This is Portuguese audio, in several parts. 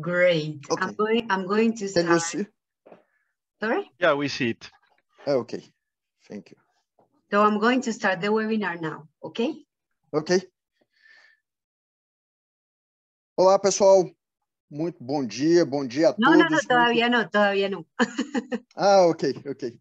Great. Okay. I'm going. I'm going to start. Can you see? Sorry. Yeah, we see it. Ah, okay. Thank you. So I'm going to start the webinar now. Okay. Okay. Olá, pessoal. Muito bom dia. Bom dia a não, todos. Não, não, todavia não, todavia não. ah, ok, ok.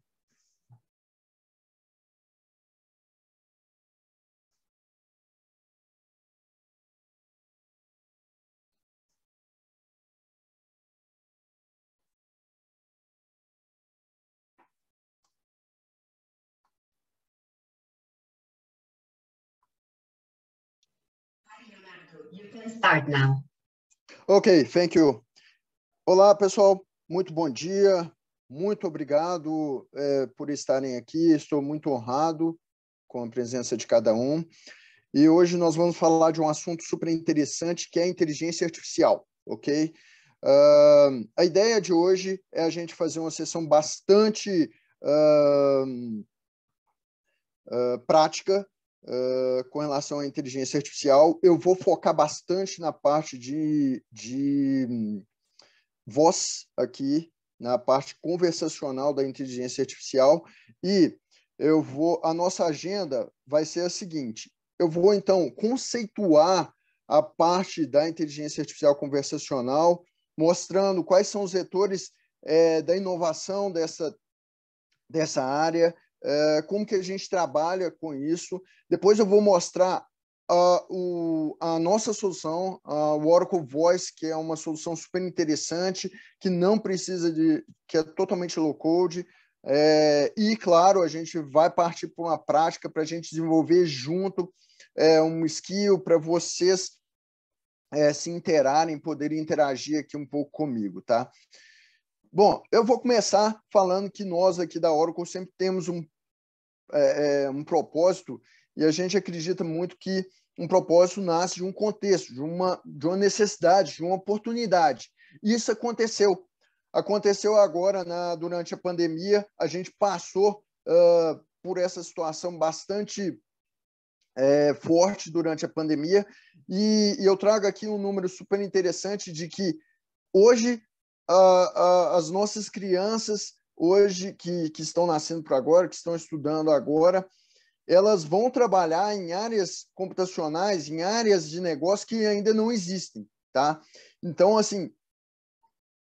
You can start now. Ok, thank you. Olá, pessoal. Muito bom dia. Muito obrigado é, por estarem aqui. Estou muito honrado com a presença de cada um. E hoje nós vamos falar de um assunto super interessante que é a inteligência artificial, ok? Uh, a ideia de hoje é a gente fazer uma sessão bastante uh, uh, prática Uh, com relação à inteligência artificial, eu vou focar bastante na parte de, de hum, voz aqui, na parte conversacional da inteligência artificial. E eu vou, a nossa agenda vai ser a seguinte: eu vou então conceituar a parte da inteligência artificial conversacional, mostrando quais são os vetores é, da inovação dessa, dessa área, eh, como que a gente trabalha com isso. Depois eu vou mostrar Uh, o, a nossa solução, uh, o Oracle Voice, que é uma solução super interessante, que não precisa de, que é totalmente low code. É, e claro, a gente vai partir para uma prática para a gente desenvolver junto é, um skill para vocês é, se interarem, poderem interagir aqui um pouco comigo, tá? Bom, eu vou começar falando que nós aqui da Oracle sempre temos um é, é, um propósito e a gente acredita muito que um propósito nasce de um contexto, de uma, de uma necessidade, de uma oportunidade. Isso aconteceu. Aconteceu agora na, durante a pandemia, a gente passou uh, por essa situação bastante é, forte durante a pandemia. E, e, eu trago aqui um número super interessante de que hoje as nossas crianças hoje, que, que estão nascendo para agora, que estão estudando agora, elas vão trabalhar em áreas computacionais, em áreas de negócio que ainda não existem, tá? Então, assim,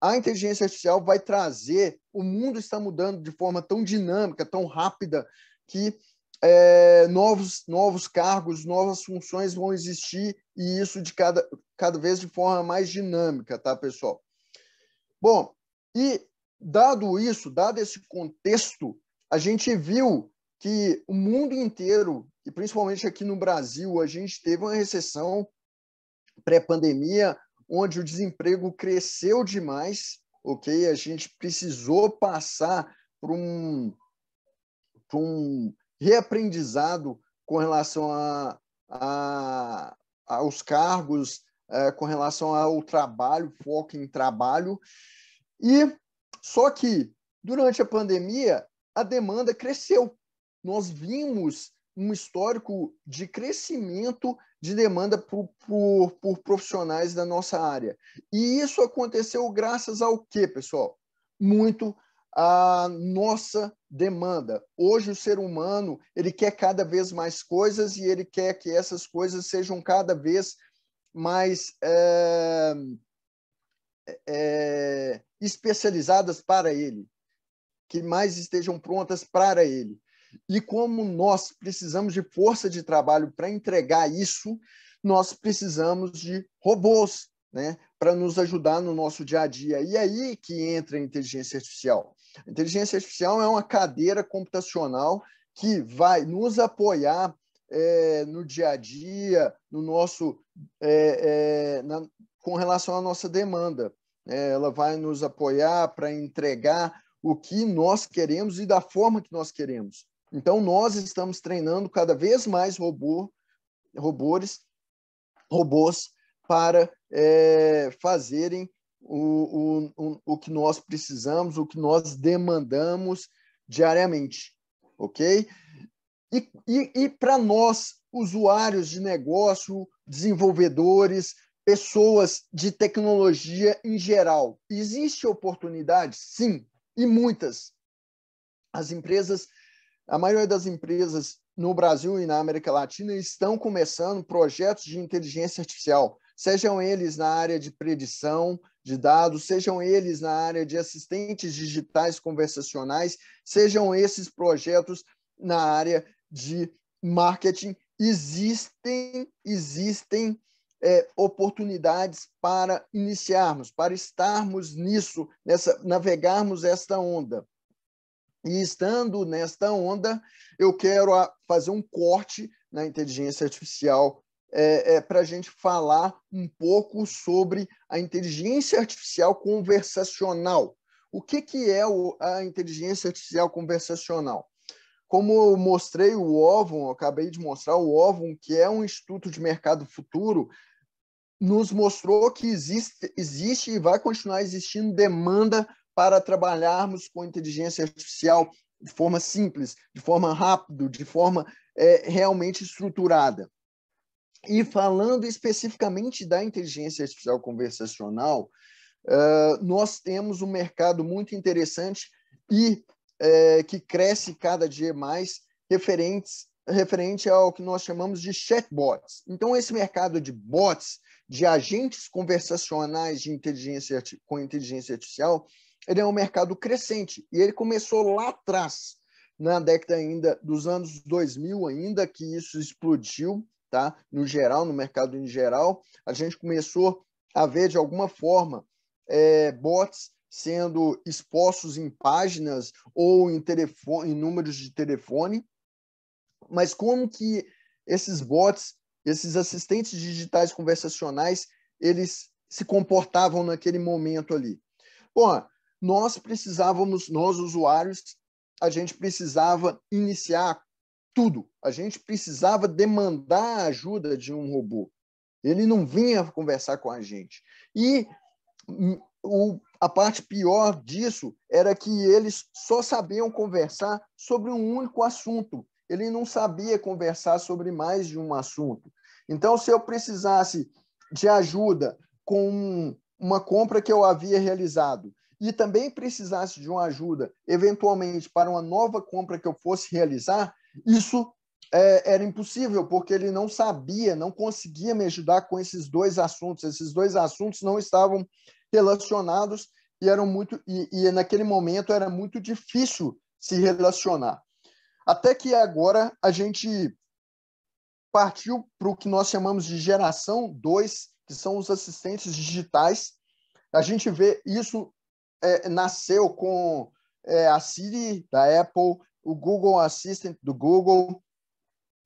a inteligência artificial vai trazer, o mundo está mudando de forma tão dinâmica, tão rápida, que é, novos, novos cargos, novas funções vão existir e isso de cada, cada vez de forma mais dinâmica, tá, pessoal? Bom, e dado isso, dado esse contexto, a gente viu que o mundo inteiro, e principalmente aqui no Brasil, a gente teve uma recessão pré-pandemia, onde o desemprego cresceu demais, ok? A gente precisou passar por um, por um reaprendizado com relação a, a, aos cargos, é, com relação ao trabalho, foco em trabalho. E só que, durante a pandemia, a demanda cresceu. Nós vimos um histórico de crescimento de demanda por, por, por, profissionais da nossa área. E isso aconteceu graças ao quê, pessoal? Muito à nossa demanda. Hoje o ser humano, ele quer cada vez mais coisas e ele quer que essas coisas sejam cada vez mais... É é, especializadas para ele, que mais estejam prontas para ele. E como nós precisamos de força de trabalho para entregar isso, nós precisamos de robôs né, para nos ajudar no nosso dia a dia. E é aí que entra a inteligência artificial. A inteligência artificial é uma cadeira computacional que vai nos apoiar é, no dia a dia, no nosso, é, é, na, com relação à nossa demanda. É, ela vai nos apoiar para entregar o que nós queremos e da forma que nós queremos. Então, nós estamos treinando cada vez mais robô, robôs, robôs para é, fazerem o, o, o que nós precisamos, o que nós demandamos diariamente, ok? E, e, e para nós, usuários de negócio, desenvolvedores, pessoas de tecnologia em geral. Existe oportunidade? Sim, e muitas. As empresas, a maioria das empresas no Brasil e na América Latina estão começando projetos de inteligência artificial, sejam eles na área de predição de dados, sejam eles na área de assistentes digitais conversacionais, sejam esses projetos na área de marketing. Existem, existem é, oportunidades para iniciarmos, para estarmos nisso, nessa, navegarmos esta onda. E estando nesta onda, eu quero a, fazer um corte na inteligência artificial é, é, para a gente falar um pouco sobre a inteligência artificial conversacional. O que, que é o, a inteligência artificial conversacional? Como eu mostrei o OVUM, eu acabei de mostrar o OVUM, que é um estudo de mercado futuro, nos mostrou que existe, existe e vai continuar existindo demanda para trabalharmos com inteligência artificial de forma simples, de forma rápida, de forma é, realmente estruturada. E falando especificamente da inteligência artificial conversacional, uh, nós temos um mercado muito interessante e é, que cresce cada dia mais referentes, referente ao que nós chamamos de chatbots. Então, esse mercado de bots de agentes conversacionais de inteligência, com inteligência artificial, ele é um mercado crescente. E ele começou lá atrás, na década ainda dos anos 2000 ainda, que isso explodiu, tá? No geral, no mercado em geral, a gente começou a ver, de alguma forma, é, bots sendo expostos em páginas ou em, telefone, em números de telefone, mas como que esses bots esses assistentes digitais conversacionais, eles se comportavam naquele momento ali. Bom, nós precisávamos, nós usuários, a gente precisava iniciar tudo. A gente precisava demandar a ajuda de um robô. Ele não vinha conversar com a gente. E hum, o, a parte pior disso era que eles só sabiam conversar sobre um único assunto ele não sabia conversar sobre mais de um assunto. Então, se eu precisasse de ajuda com uma compra que eu havia realizado e também precisasse de uma ajuda, eventualmente, para uma nova compra que eu fosse realizar, isso é, era impossível, porque ele não sabia, não conseguia me ajudar com esses dois assuntos. Esses dois assuntos não estavam relacionados e eram muito e, e naquele momento era muito difícil se relacionar. Até que agora a gente partiu para o que nós chamamos de geração 2, que são os assistentes digitais. A gente vê isso é, nasceu com é, a Siri da Apple, o Google Assistant do Google,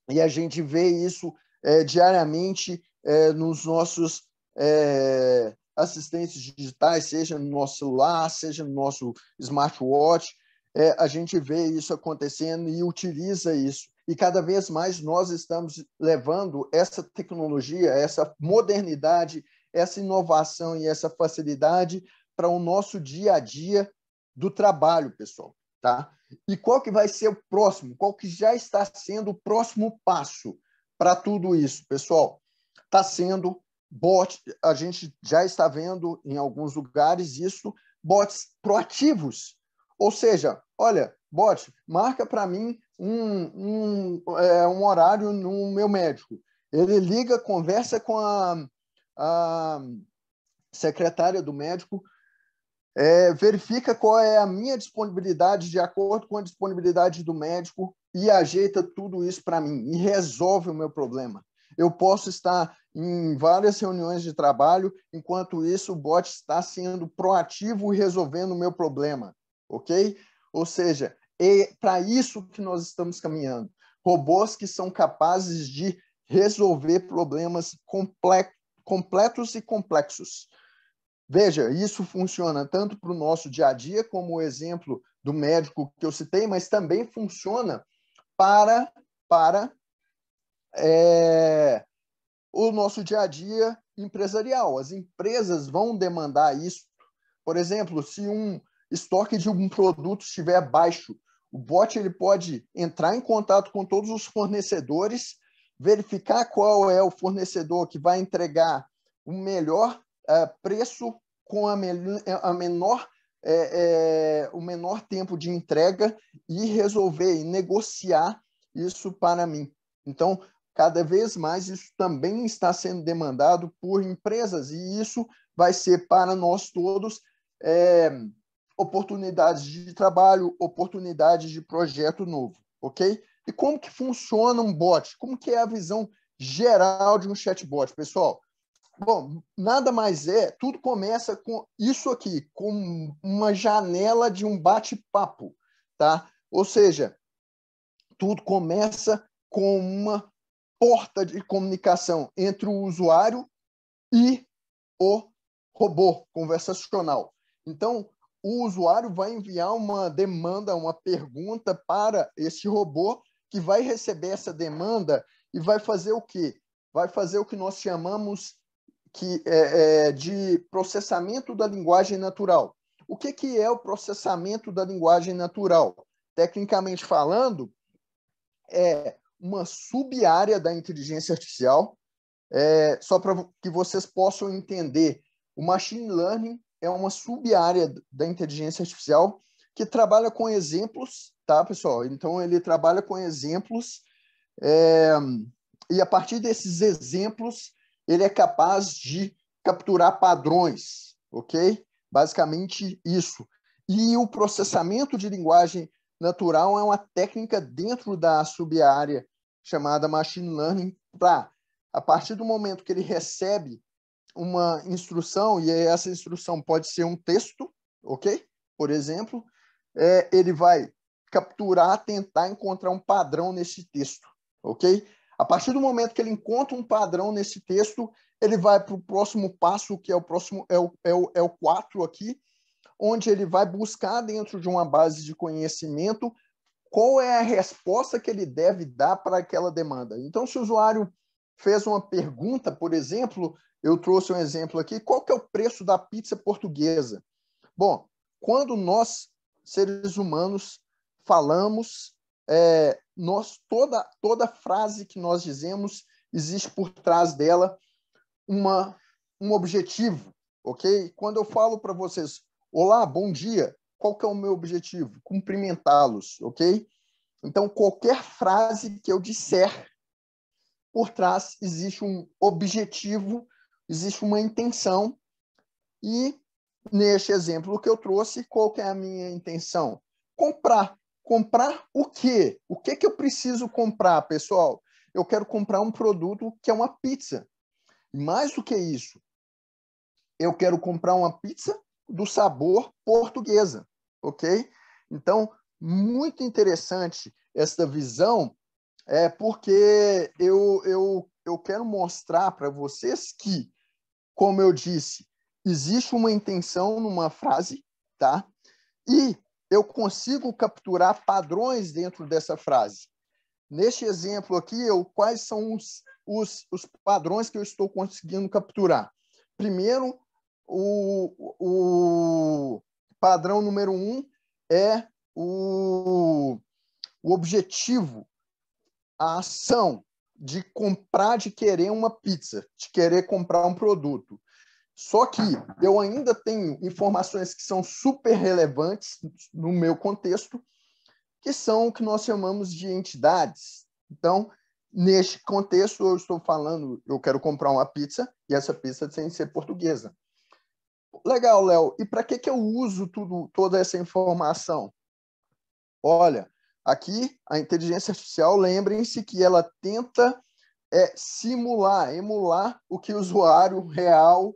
e a gente vê isso é, diariamente é, nos nossos é, assistentes digitais, seja no nosso celular, seja no nosso smartwatch, é, a gente vê isso acontecendo e utiliza isso. E cada vez mais nós estamos levando essa tecnologia, essa modernidade, essa inovação e essa facilidade para o nosso dia a dia do trabalho, pessoal, tá? E qual que vai ser o próximo? Qual que já está sendo o próximo passo para tudo isso, pessoal? Está sendo bot, a gente já está vendo em alguns lugares isso, bots proativos, ou seja, olha, bot, marca para mim um, um, é, um horário no meu médico. Ele liga, conversa com a, a secretária do médico, é, verifica qual é a minha disponibilidade de acordo com a disponibilidade do médico e ajeita tudo isso para mim e resolve o meu problema. Eu posso estar em várias reuniões de trabalho, enquanto isso o bot está sendo proativo e resolvendo o meu problema, ok? Ou seja, é para isso que nós estamos caminhando. Robôs que são capazes de resolver problemas completos e complexos. Veja, isso funciona tanto para o nosso dia a dia, como o exemplo do médico que eu citei, mas também funciona para, para é, o nosso dia a dia empresarial. As empresas vão demandar isso. Por exemplo, se um estoque de um produto estiver baixo, o bot ele pode entrar em contato com todos os fornecedores, verificar qual é o fornecedor que vai entregar o melhor é, preço com a, me é, a menor é, é, o menor tempo de entrega e resolver e negociar isso para mim. Então, cada vez mais isso também está sendo demandado por empresas e isso vai ser para nós todos é, oportunidades de trabalho, oportunidades de projeto novo, ok? E como que funciona um bot? Como que é a visão geral de um chatbot, pessoal? Bom, nada mais é, tudo começa com isso aqui, com uma janela de um bate-papo, tá? Ou seja, tudo começa com uma porta de comunicação entre o usuário e o robô conversacional. Então, o usuário vai enviar uma demanda, uma pergunta para esse robô que vai receber essa demanda e vai fazer o quê? Vai fazer o que nós chamamos que, é, é, de processamento da linguagem natural. O que, que é o processamento da linguagem natural? Tecnicamente falando, é uma sub-área da inteligência artificial, é, só para que vocês possam entender. O machine learning é uma sub-área da inteligência artificial que trabalha com exemplos, tá, pessoal? Então, ele trabalha com exemplos é, e a partir desses exemplos, ele é capaz de capturar padrões, ok? Basicamente isso. E o processamento de linguagem natural é uma técnica dentro da sub-área chamada machine learning para, a partir do momento que ele recebe uma instrução, e essa instrução pode ser um texto, ok? Por exemplo, é, ele vai capturar, tentar encontrar um padrão nesse texto, ok? A partir do momento que ele encontra um padrão nesse texto, ele vai para o próximo passo, que é o próximo é o, é, o, é o 4 aqui, onde ele vai buscar dentro de uma base de conhecimento qual é a resposta que ele deve dar para aquela demanda. Então, se o usuário fez uma pergunta, por exemplo, eu trouxe um exemplo aqui. Qual que é o preço da pizza portuguesa? Bom, quando nós, seres humanos, falamos, é, nós toda, toda frase que nós dizemos existe por trás dela uma, um objetivo, ok? Quando eu falo para vocês, olá, bom dia, qual que é o meu objetivo? Cumprimentá-los, ok? Então, qualquer frase que eu disser, por trás existe um objetivo existe uma intenção e neste exemplo que eu trouxe, qual que é a minha intenção? Comprar. Comprar o quê? O que que eu preciso comprar, pessoal? Eu quero comprar um produto que é uma pizza. Mais do que isso, eu quero comprar uma pizza do sabor portuguesa, ok? Então, muito interessante esta visão, é porque eu, eu, eu quero mostrar para vocês que como eu disse, existe uma intenção numa frase, tá? E eu consigo capturar padrões dentro dessa frase. Neste exemplo aqui, eu, quais são os, os, os padrões que eu estou conseguindo capturar? Primeiro, o, o padrão número um é o, o objetivo, a ação, de comprar, de querer uma pizza, de querer comprar um produto. Só que eu ainda tenho informações que são super relevantes no meu contexto, que são o que nós chamamos de entidades. Então, neste contexto, eu estou falando, eu quero comprar uma pizza e essa pizza tem que ser portuguesa. Legal, Léo. E para que, que eu uso tudo, toda essa informação? Olha, Aqui, a inteligência artificial, lembrem-se que ela tenta é, simular, emular o que o usuário real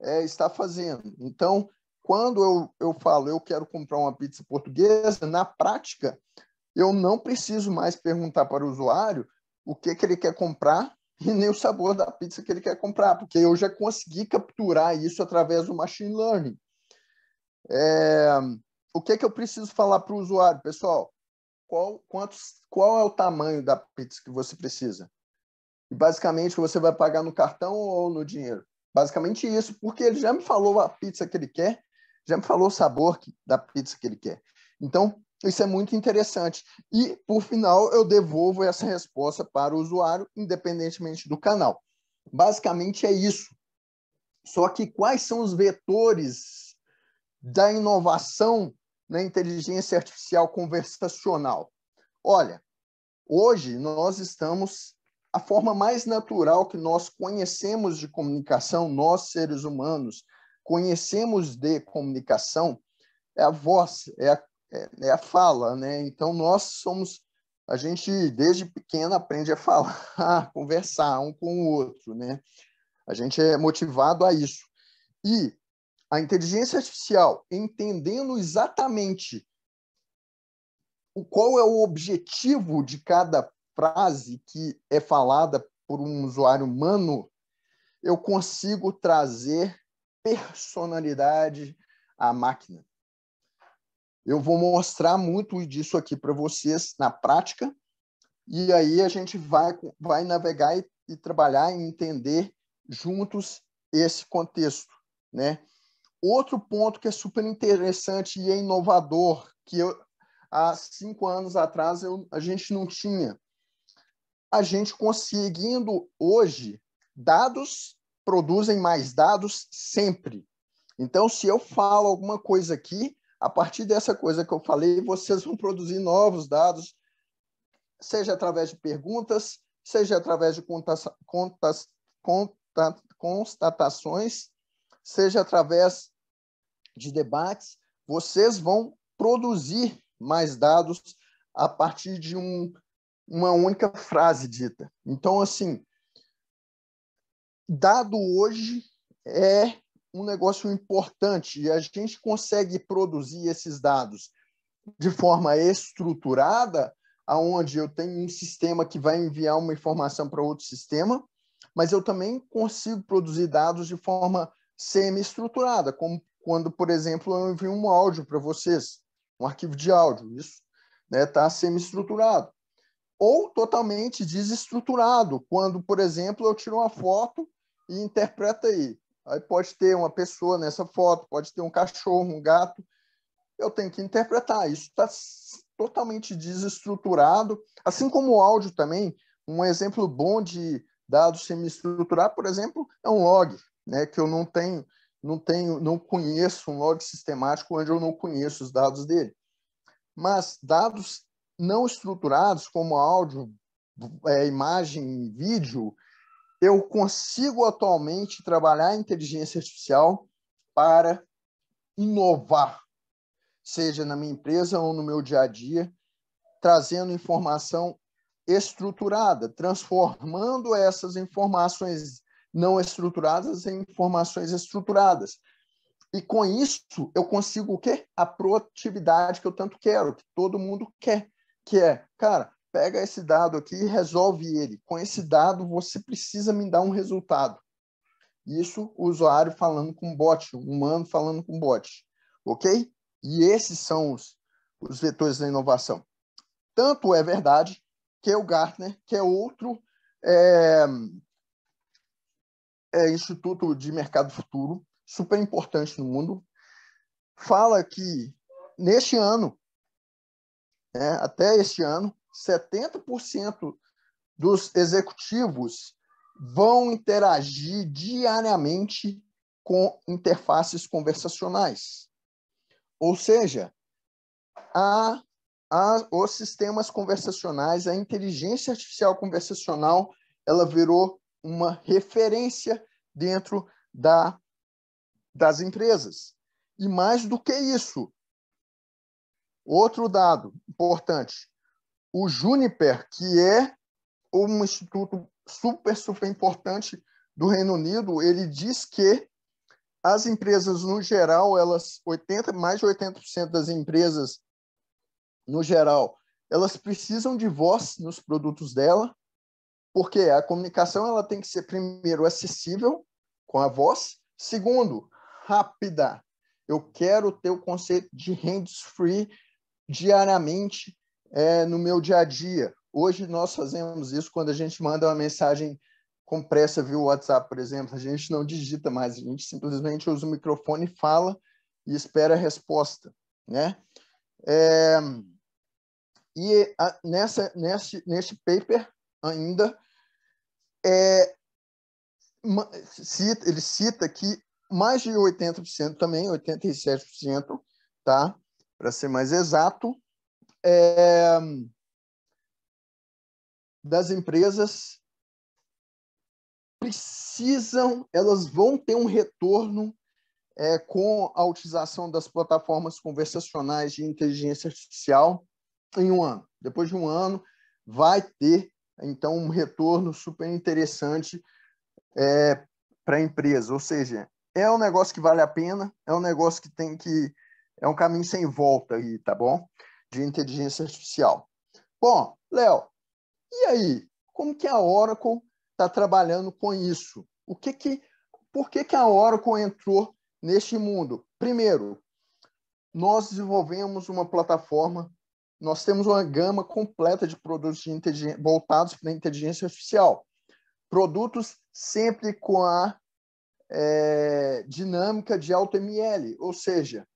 é, está fazendo. Então, quando eu, eu falo eu quero comprar uma pizza portuguesa, na prática, eu não preciso mais perguntar para o usuário o que, que ele quer comprar e nem o sabor da pizza que ele quer comprar, porque eu já consegui capturar isso através do machine learning. É, o que, que eu preciso falar para o usuário? Pessoal, qual, quantos, qual é o tamanho da pizza que você precisa. E basicamente você vai pagar no cartão ou no dinheiro. Basicamente isso, porque ele já me falou a pizza que ele quer, já me falou o sabor que, da pizza que ele quer. Então, isso é muito interessante. E, por final, eu devolvo essa resposta para o usuário, independentemente do canal. Basicamente é isso. Só que quais são os vetores da inovação na inteligência artificial conversacional. Olha, hoje nós estamos a forma mais natural que nós conhecemos de comunicação, nós seres humanos conhecemos de comunicação é a voz, é a, é, é a fala, né? Então nós somos a gente desde pequena aprende a falar, a conversar um com o outro, né? A gente é motivado a isso. E a inteligência artificial entendendo exatamente o qual é o objetivo de cada frase que é falada por um usuário humano, eu consigo trazer personalidade à máquina. Eu vou mostrar muito disso aqui para vocês na prática, e aí a gente vai, vai navegar e, e trabalhar e entender juntos esse contexto, né? Outro ponto que é super interessante e é inovador, que eu, há cinco anos atrás eu, a gente não tinha. A gente conseguindo hoje, dados produzem mais dados sempre. Então, se eu falo alguma coisa aqui, a partir dessa coisa que eu falei, vocês vão produzir novos dados, seja através de perguntas, seja através de contas, contas, conta, constatações, seja através de debates, vocês vão produzir mais dados a partir de um, uma única frase dita. Então, assim, dado hoje é um negócio importante e a gente consegue produzir esses dados de forma estruturada, aonde eu tenho um sistema que vai enviar uma informação para outro sistema, mas eu também consigo produzir dados de forma semi-estruturada, como quando, por exemplo, eu envio um áudio para vocês, um arquivo de áudio, isso está né, tá semi-estruturado. Ou totalmente desestruturado, quando, por exemplo, eu tiro uma foto e interpreto aí. Aí pode ter uma pessoa nessa foto, pode ter um cachorro, um gato. Eu tenho que interpretar. Isso está totalmente desestruturado, assim como o áudio também. Um exemplo bom de dados semi estruturados por exemplo, é um log, né, que eu não tenho não tenho, não conheço um log sistemático onde eu não conheço os dados dele. Mas dados não estruturados, como áudio, é, imagem, vídeo, eu consigo atualmente trabalhar a inteligência artificial para inovar, seja na minha empresa ou no meu dia a dia, trazendo informação estruturada, transformando essas informações não estruturadas em informações estruturadas. E com isso, eu consigo o quê? A proatividade que eu tanto quero, que todo mundo quer, que é, cara, pega esse dado aqui e resolve ele. Com esse dado, você precisa me dar um resultado. Isso, o usuário falando com bot, o humano falando com bot, ok? E esses são os, os vetores da inovação. Tanto é verdade que é o Gartner, que é outro é, é, Instituto de Mercado Futuro, super importante no mundo, fala que neste ano, né, até este ano, 70% dos executivos vão interagir diariamente com interfaces conversacionais. Ou seja, a, a, os sistemas conversacionais, a inteligência artificial conversacional, ela virou uma referência dentro da, das empresas. E mais do que isso, outro dado importante: o Juniper, que é um instituto super, super importante do Reino Unido, ele diz que as empresas no geral, elas 80, mais de 80% das empresas no geral, elas precisam de voz nos produtos dela porque a comunicação ela tem que ser, primeiro, acessível com a voz, segundo, rápida. Eu quero ter o conceito de hands-free diariamente é, no meu dia a dia. Hoje nós fazemos isso quando a gente manda uma mensagem com pressa via WhatsApp, por exemplo. A gente não digita mais, a gente simplesmente usa o microfone, fala e espera a resposta, né? É, e a, nessa, nesse, nesse paper ainda, é, cita, ele cita que mais de 80% também, 87%, tá? para ser mais exato, é, das empresas precisam, elas vão ter um retorno é, com a utilização das plataformas conversacionais de inteligência artificial em um ano. Depois de um ano, vai ter então, um retorno super interessante é, para a empresa. Ou seja, é um negócio que vale a pena, é um negócio que tem que. É um caminho sem volta aí, tá bom? De inteligência artificial. Bom, Léo, e aí? Como que a Oracle está trabalhando com isso? O que que, por que, que a Oracle entrou neste mundo? Primeiro, nós desenvolvemos uma plataforma nós temos uma gama completa de produtos de voltados para a inteligência artificial. Produtos sempre com a é, dinâmica de AutoML, ou seja,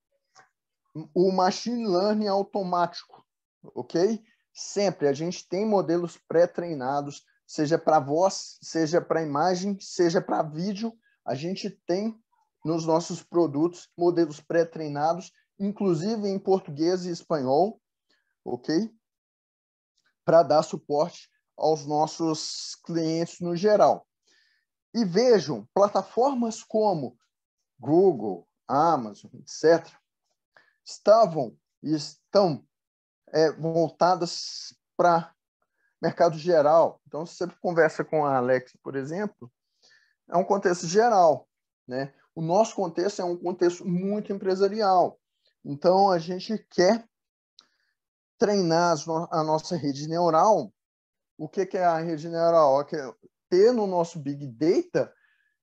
o machine learning automático, ok? Sempre a gente tem modelos pré-treinados, seja para voz, seja para imagem, seja para vídeo, a gente tem nos nossos produtos modelos pré-treinados, inclusive em português e espanhol, ok? Para dar suporte aos nossos clientes no geral. E vejam, plataformas como Google, Amazon, etc., estavam e estão é, voltadas para mercado geral. Então, se você conversa com a Alex, por exemplo, é um contexto geral. Né? O nosso contexto é um contexto muito empresarial. Então, a gente quer treinar a nossa rede neural. O que, é a rede neural? É ter no nosso Big Data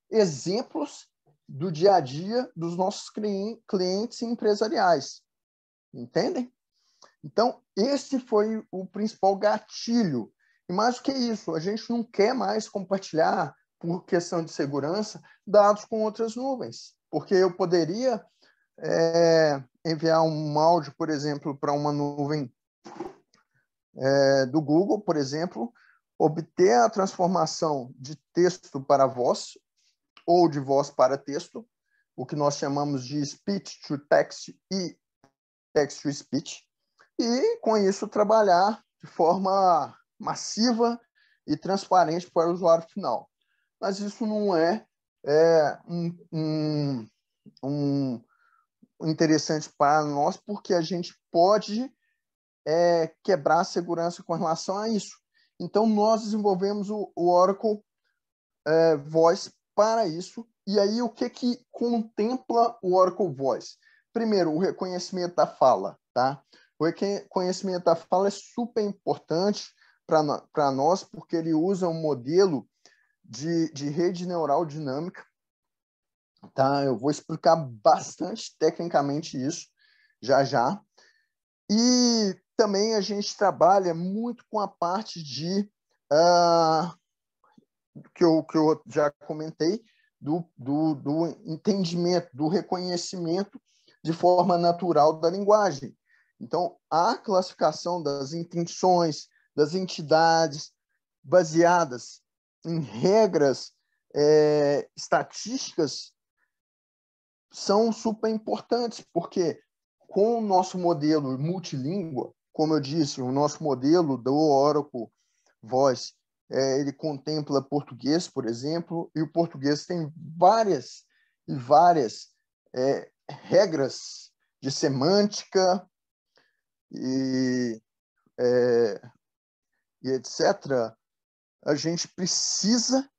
exemplos do dia a dia dos nossos clientes empresariais. Entendem? Então, esse foi o principal gatilho. E mais do que isso, a gente não quer mais compartilhar, por questão de segurança, dados com outras nuvens. Porque eu poderia é, enviar um áudio, por exemplo, para uma nuvem é, do Google, por exemplo, obter a transformação de texto para voz ou de voz para texto, o que nós chamamos de speech to text e text to speech, e com isso trabalhar de forma massiva e transparente para o usuário final. Mas isso não é, é um, um, um interessante para nós, porque a gente pode é, quebrar a segurança com relação a isso. Então, nós desenvolvemos o, o Oracle é, Voice para isso. E aí, o que, que contempla o Oracle Voice? Primeiro, o reconhecimento da fala. Tá? O reconhecimento da fala é super importante para nós, porque ele usa um modelo de, de rede neural dinâmica. Tá? Eu vou explicar bastante tecnicamente isso já já. E também a gente trabalha muito com a parte de uh, que, eu, que eu já comentei do, do, do entendimento, do reconhecimento de forma natural da linguagem. Então, a classificação das intenções, das entidades, baseadas em regras é, estatísticas, são super importantes, porque com o nosso modelo multilíngua, como eu disse, o nosso modelo do Oracle Voice, é, ele contempla português, por exemplo, e o português tem várias e várias é, regras de semântica e, é, e etc. A gente precisa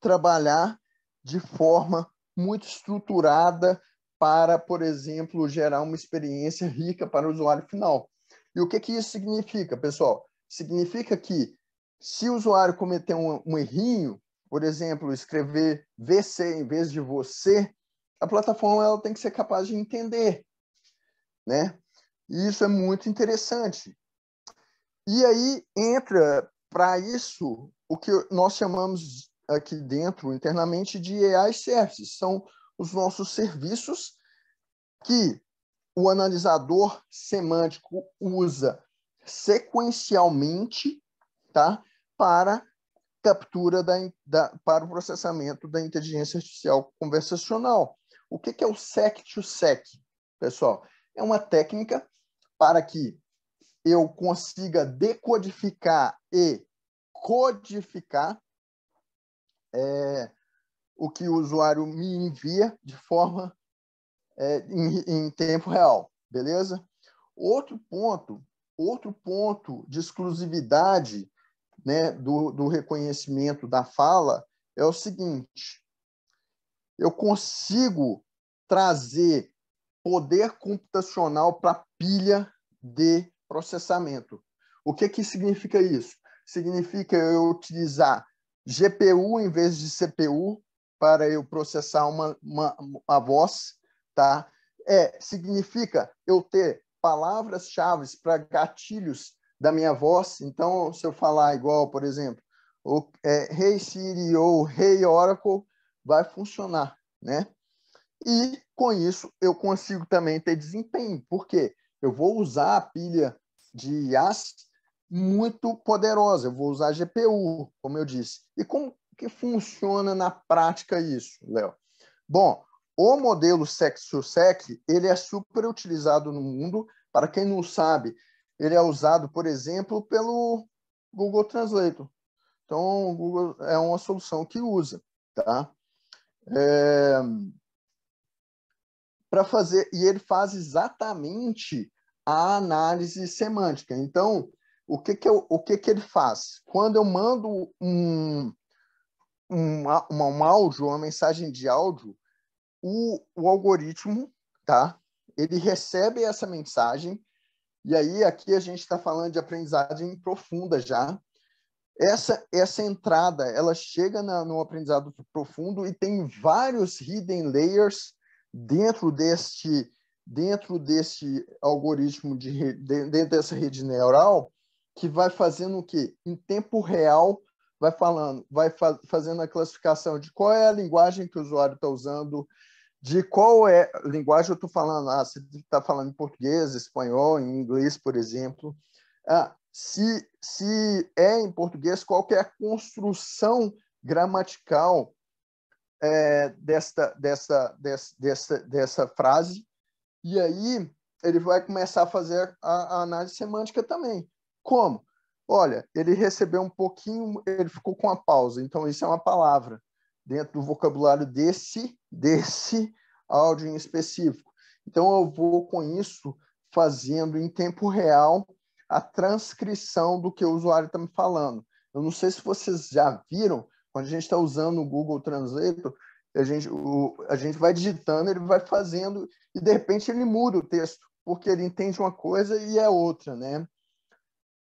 trabalhar de forma muito estruturada para, por exemplo, gerar uma experiência rica para o usuário final. E o que, que isso significa, pessoal? Significa que se o usuário cometer um, um errinho, por exemplo, escrever VC em vez de você, a plataforma ela tem que ser capaz de entender, né? E isso é muito interessante. E aí entra para isso o que nós chamamos aqui dentro internamente de AI services, são os nossos serviços que o analisador semântico usa sequencialmente tá, para captura da, da, para o processamento da inteligência artificial conversacional. O que, que é o sec-to-sec, pessoal? É uma técnica para que eu consiga decodificar e codificar é, o que o usuário me envia de forma é, em, em tempo real, beleza? Outro ponto, outro ponto de exclusividade né, do, do, reconhecimento da fala é o seguinte: eu consigo trazer poder computacional para a pilha de processamento. O que, que significa isso? Significa eu utilizar GPU em vez de CPU para eu processar uma, uma, uma voz, tá? É, significa eu ter palavras-chave para gatilhos da minha voz. Então, se eu falar igual, por exemplo, o é, Hey Siri ou Hey Oracle, vai funcionar, né? E com isso eu consigo também ter desempenho, porque eu vou usar a pilha de IaaS muito poderosa, eu vou usar GPU, como eu disse. E como que funciona na prática isso, Léo? Bom, o modelo sec ele é super utilizado no mundo. Para quem não sabe, ele é usado, por exemplo, pelo Google Translate. Então, o Google é uma solução que usa, tá? É... Para fazer, e ele faz exatamente a análise semântica. Então, o que que, eu, o que, que ele faz? Quando eu mando um, um, uma, um áudio, uma mensagem de áudio, o, o algoritmo, tá? Ele recebe essa mensagem, e aí aqui a gente está falando de aprendizagem profunda já. Essa, essa entrada, ela chega na, no aprendizado profundo e tem vários hidden layers dentro deste, dentro desse algoritmo, de, dentro dessa rede neural, que vai fazendo o quê? Em tempo real, vai falando, vai fa fazendo a classificação de qual é a linguagem que o usuário está usando, de qual é a linguagem eu estou falando. lá, ah, você está falando em português, espanhol, em inglês, por exemplo. Ah, se, se é em português, qual é a construção gramatical é, desta, dessa, dessa, dessa, dessa frase. E aí ele vai começar a fazer a, a análise semântica também. Como? Olha, ele recebeu um pouquinho, ele ficou com a pausa, então isso é uma palavra dentro do vocabulário desse, desse áudio em específico. Então, eu vou com isso fazendo em tempo real a transcrição do que o usuário está me falando. Eu não sei se vocês já viram, quando a gente está usando o Google Translate, a gente, o, a gente vai digitando, ele vai fazendo, e de repente ele muda o texto, porque ele entende uma coisa e é outra, né?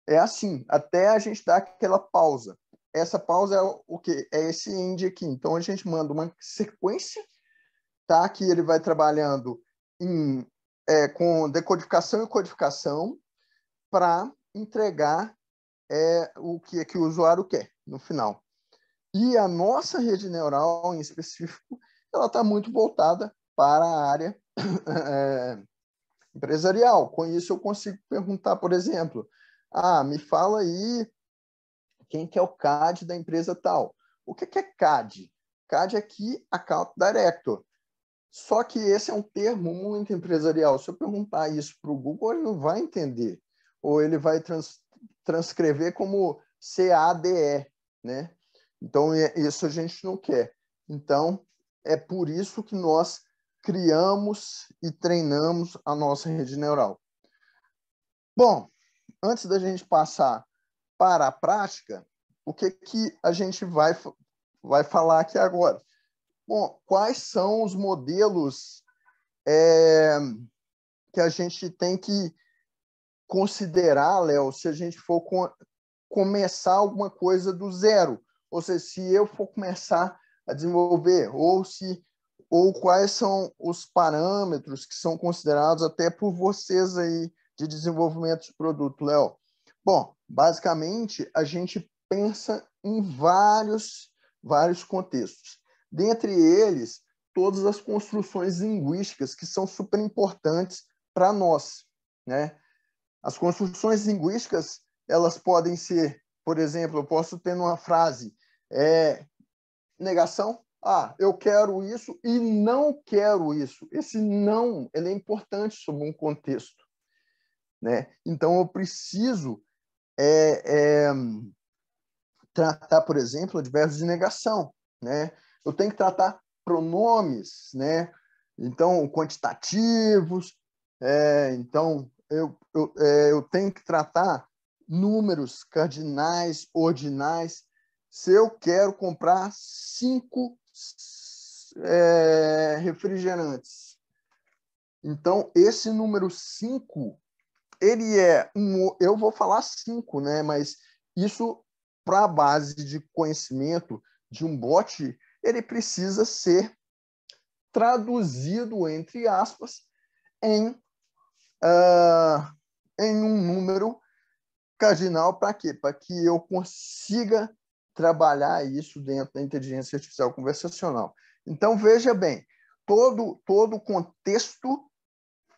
É assim, até a gente dar aquela pausa essa pausa é o que é esse end aqui. Então a gente manda uma sequência, tá? Que ele vai trabalhando em, é, com decodificação e codificação para entregar é, o que, que o usuário quer no final. E a nossa rede neural em específico, ela está muito voltada para a área é, empresarial. Com isso eu consigo perguntar, por exemplo, ah, me fala aí quem que é o CAD da empresa tal. O que, que é CAD? CAD é a Account Director. Só que esse é um termo muito empresarial. Se eu perguntar isso para o Google, ele não vai entender. Ou ele vai trans, transcrever como CADE, né? Então, isso a gente não quer. Então, é por isso que nós criamos e treinamos a nossa rede neural. Bom, antes da gente passar para a prática, o que, que a gente vai, vai falar aqui agora? Bom, quais são os modelos é, que a gente tem que considerar, Léo, se a gente for com, começar alguma coisa do zero? Ou seja, se eu for começar a desenvolver, ou se ou quais são os parâmetros que são considerados até por vocês aí de desenvolvimento de produto, Léo? Bom, Basicamente, a gente pensa em vários, vários contextos. Dentre eles, todas as construções linguísticas que são super importantes para nós, né? As construções linguísticas, elas podem ser, por exemplo, eu posso ter numa frase é, negação, ah, eu quero isso e não quero isso. Esse não, ele é importante sob um contexto, né? Então eu preciso é, é, tratar, por exemplo, advérbios de negação. Né? Eu tenho que tratar pronomes, né? então, quantitativos, é, então, eu, eu, é, eu tenho que tratar números cardinais, ordinais. Se eu quero comprar cinco é, refrigerantes, então esse número 5 ele é um, eu vou falar cinco, né? Mas isso para a base de conhecimento de um bot, ele precisa ser traduzido entre aspas em uh, em um número cardinal para quê? Para que eu consiga trabalhar isso dentro da inteligência artificial conversacional. Então veja bem, todo todo o contexto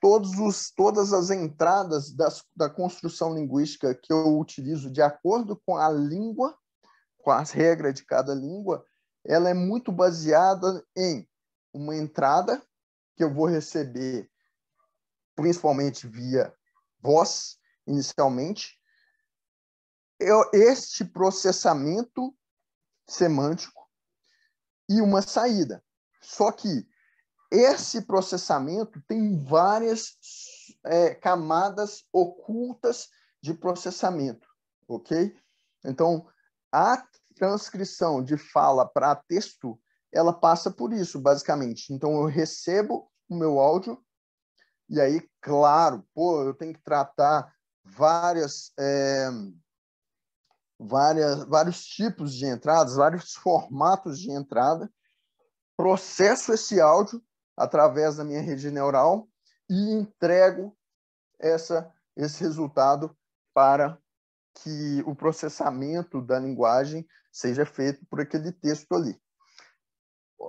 todos os, todas as entradas das, da construção linguística que eu utilizo de acordo com a língua, com as regras de cada língua, ela é muito baseada em uma entrada que eu vou receber principalmente via voz, inicialmente. Eu, este processamento semântico e uma saída. Só que esse processamento tem várias é, camadas ocultas de processamento, ok? Então, a transcrição de fala para texto, ela passa por isso, basicamente. Então, eu recebo o meu áudio, e aí, claro, pô, eu tenho que tratar várias, é, várias, vários tipos de entradas, vários formatos de entrada, processo esse áudio, através da minha rede neural e entrego essa, esse resultado para que o processamento da linguagem seja feito por aquele texto ali.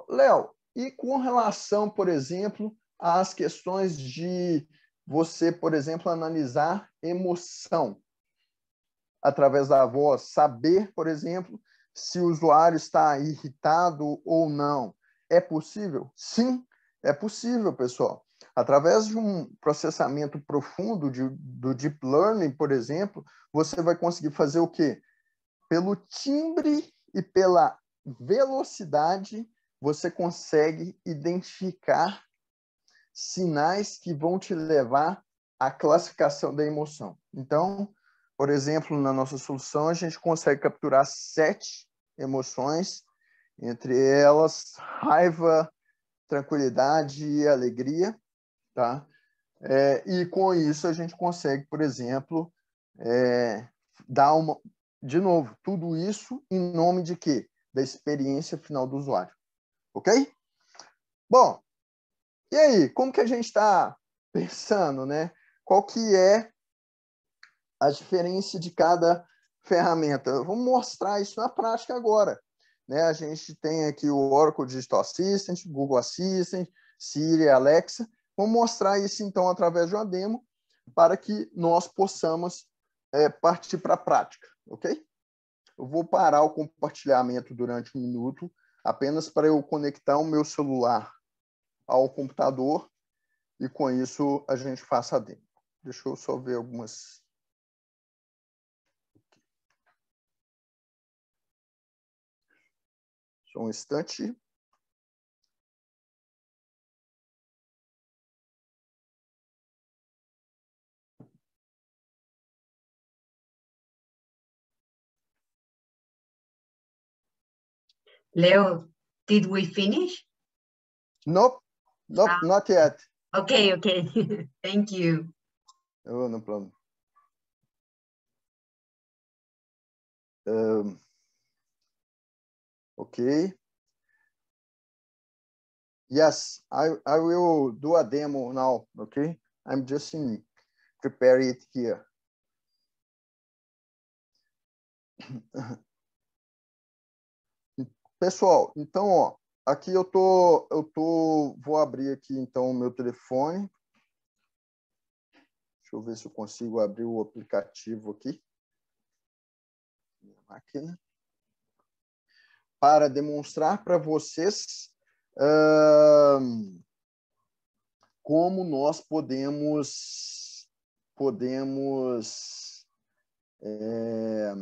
Léo, e com relação, por exemplo, às questões de você, por exemplo, analisar emoção através da voz, saber, por exemplo, se o usuário está irritado ou não. É possível? Sim, é possível, pessoal. Através de um processamento profundo de, do deep learning, por exemplo, você vai conseguir fazer o quê? Pelo timbre e pela velocidade, você consegue identificar sinais que vão te levar à classificação da emoção. Então, por exemplo, na nossa solução, a gente consegue capturar sete emoções, entre elas raiva, tranquilidade e alegria, tá? É, e com isso a gente consegue, por exemplo, é, dar uma, de novo, tudo isso em nome de quê? Da experiência final do usuário, ok? Bom, e aí, como que a gente está pensando, né? Qual que é a diferença de cada ferramenta? Eu vou mostrar isso na prática agora. Né? A gente tem aqui o Oracle Digital Assistant, Google Assistant, Siri, Alexa. vou mostrar isso, então, através de uma demo, para que nós possamos é, partir para a prática, ok? Eu vou parar o compartilhamento durante um minuto, apenas para eu conectar o meu celular ao computador e com isso a gente faça a demo. Deixa eu só ver algumas Só um instante. Leo, did we finish? Nope, nope, ah. not yet. Okay, okay. Thank you. Oh, no problem. Um, Okay. Yes, I, I will do a demo now, okay? I'm just in, prepare it here. Pessoal, então, ó, aqui eu tô, eu tô, vou abrir aqui então o meu telefone. Deixa eu ver se eu consigo abrir o aplicativo aqui. Minha máquina para demonstrar para vocês uh, como nós podemos podemos é,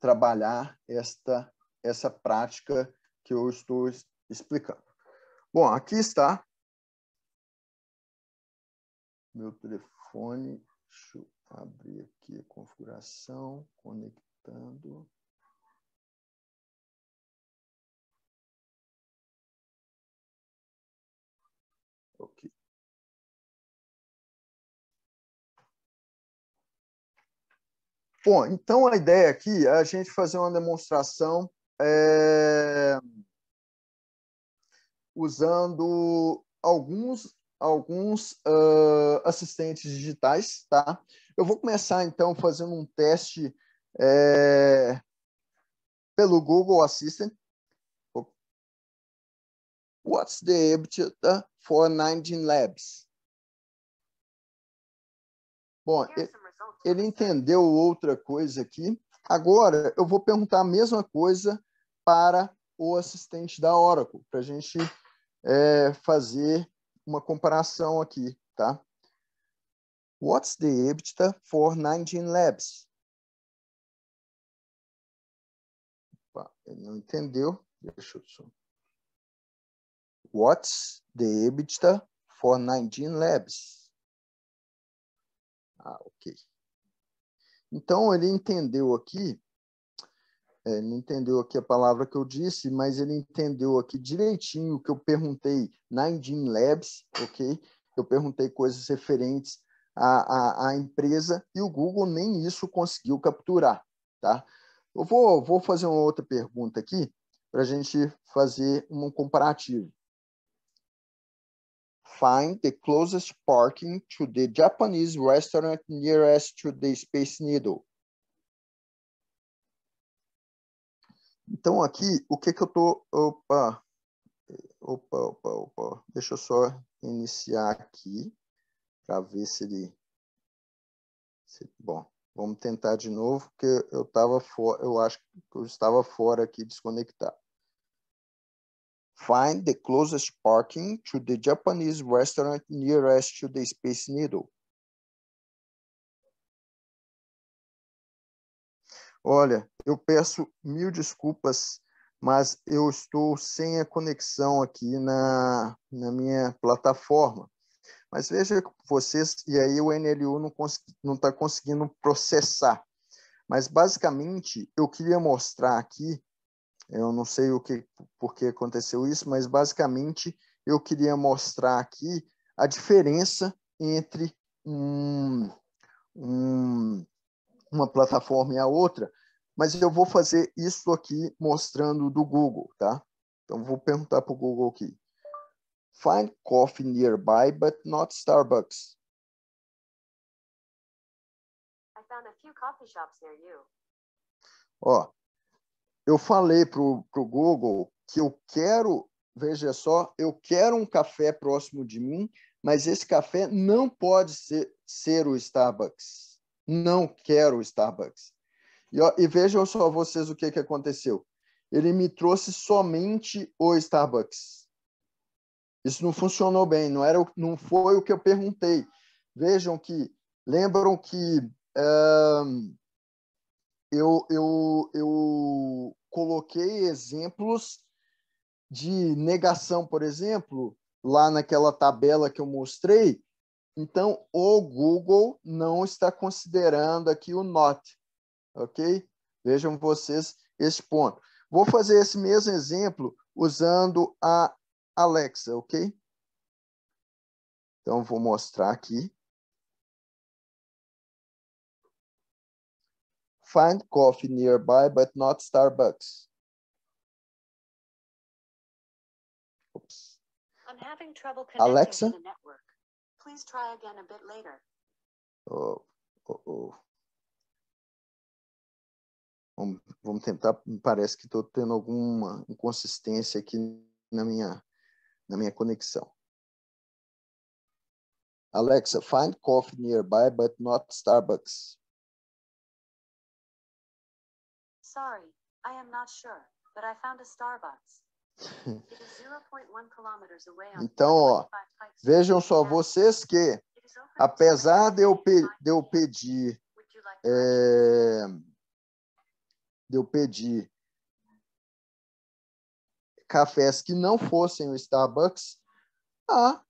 trabalhar esta essa prática que eu estou explicando. Bom, aqui está meu telefone. Deixa eu abrir aqui a configuração, conectando. Bom, então a ideia aqui é a gente fazer uma demonstração é, usando alguns, alguns uh, assistentes digitais, tá? Eu vou começar, então, fazendo um teste é, pelo Google Assistant. What's the EBITDA for 19 labs? Bom, ele entendeu outra coisa aqui. Agora, eu vou perguntar a mesma coisa para o assistente da Oracle, para a gente é, fazer uma comparação aqui, tá? What's the EBITDA for 19 Labs? Opa, ele não entendeu. Deixa eu só. What's the EBITDA for 19 Labs? Ah, ok. Então, ele entendeu aqui, é, ele não entendeu aqui a palavra que eu disse, mas ele entendeu aqui direitinho o que eu perguntei na Indin Labs, ok? Eu perguntei coisas referentes à, à, à empresa e o Google nem isso conseguiu capturar, tá? Eu vou, vou fazer uma outra pergunta aqui para a gente fazer um comparativo find the closest parking to the Japanese restaurant nearest to the Space Needle. Então aqui, o que que eu tô... Opa, opa, opa, opa. Deixa eu só iniciar aqui para ver se ele... Se... Bom, vamos tentar de novo, porque eu, estava fora, eu acho que eu estava fora aqui desconectado. Find the closest parking to the Japanese restaurant nearest to the Space Needle. Olha, eu peço mil desculpas, mas eu estou sem a conexão aqui na, na minha plataforma. Mas veja vocês, e aí o NLU não está consegui, tá conseguindo processar. Mas basicamente eu queria mostrar aqui eu não sei o que, por que aconteceu isso, mas basicamente eu queria mostrar aqui a diferença entre um, um, uma plataforma e a outra, mas eu vou fazer isso aqui mostrando do Google, tá? Então vou perguntar para o Google aqui. Find coffee nearby, but not Starbucks. I found a few coffee shops near you. Ó, eu falei para o Google que eu quero, veja só, eu quero um café próximo de mim, mas esse café não pode ser, ser o Starbucks. Não quero o Starbucks. E, ó, e vejam só vocês o que, que aconteceu. Ele me trouxe somente o Starbucks. Isso não funcionou bem, não, era, não foi o que eu perguntei. Vejam que, lembram que eu, eu, eu coloquei exemplos de negação, por exemplo, lá naquela tabela que eu mostrei. Então, o Google não está considerando aqui o not, ok? Vejam vocês esse ponto. Vou fazer esse mesmo exemplo usando a Alexa, ok? Então, vou mostrar aqui. Find coffee nearby, but not Starbucks. Oops. I'm having trouble connecting Alexa? to the network. Please try again a bit later. Oh, oh, oh. Vamos, tentar. Me parece que estou tendo alguma inconsistência aqui na minha, na minha conexão. Alexa, find coffee nearby, but not Starbucks. Sorry, I am not sure, but I found a Starbucks. Então, ó, vejam só vocês que, apesar de eu, pe de eu pedir, é, de eu pedir cafés que não fossem o Starbucks, a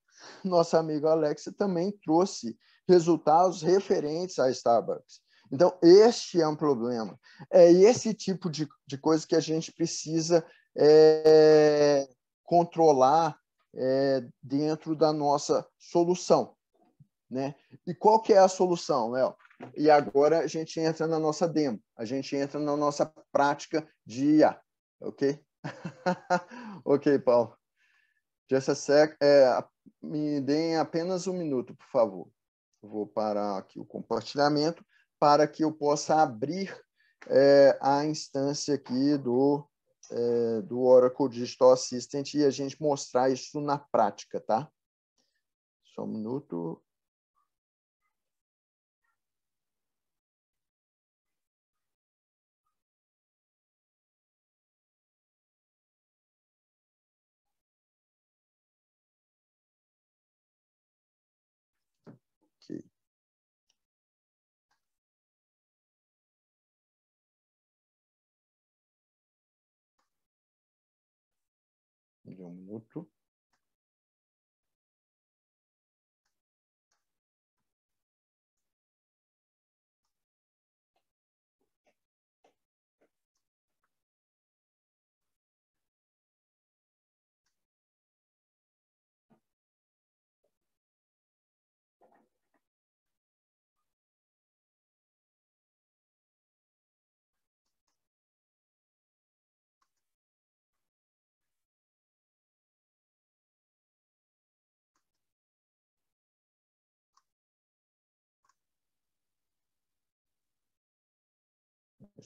nossa amiga Alexa também trouxe resultados referentes a Starbucks. Então, este é um problema. É esse tipo de, de coisa que a gente precisa é, controlar é, dentro da nossa solução. Né? E qual que é a solução, Léo? E agora a gente entra na nossa demo, a gente entra na nossa prática de IA, ok? ok, Paulo. Just a sec, é, me deem apenas um minuto, por favor. Vou parar aqui o compartilhamento para que eu possa abrir é, a instância aqui do, é, do Oracle Digital Assistant e a gente mostrar isso na prática, tá? Só um minuto. um mútuo,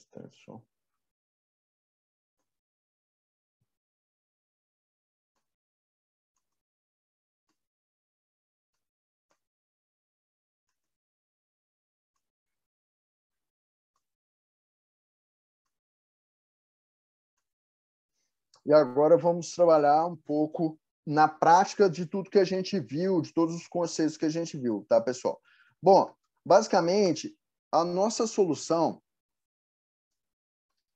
Está show. E agora vamos trabalhar um pouco na prática de tudo que a gente viu, de todos os conceitos que a gente viu, tá, pessoal? Bom, basicamente, a nossa solução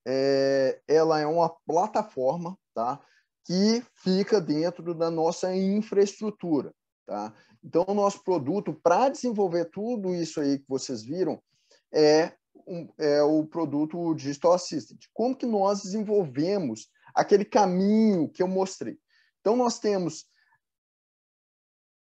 é, ela é uma plataforma tá, que fica dentro da nossa infraestrutura. Tá? Então, o nosso produto, para desenvolver tudo isso aí que vocês viram, é, um, é o produto Digital Assistant. Como que nós desenvolvemos aquele caminho que eu mostrei? Então, nós temos,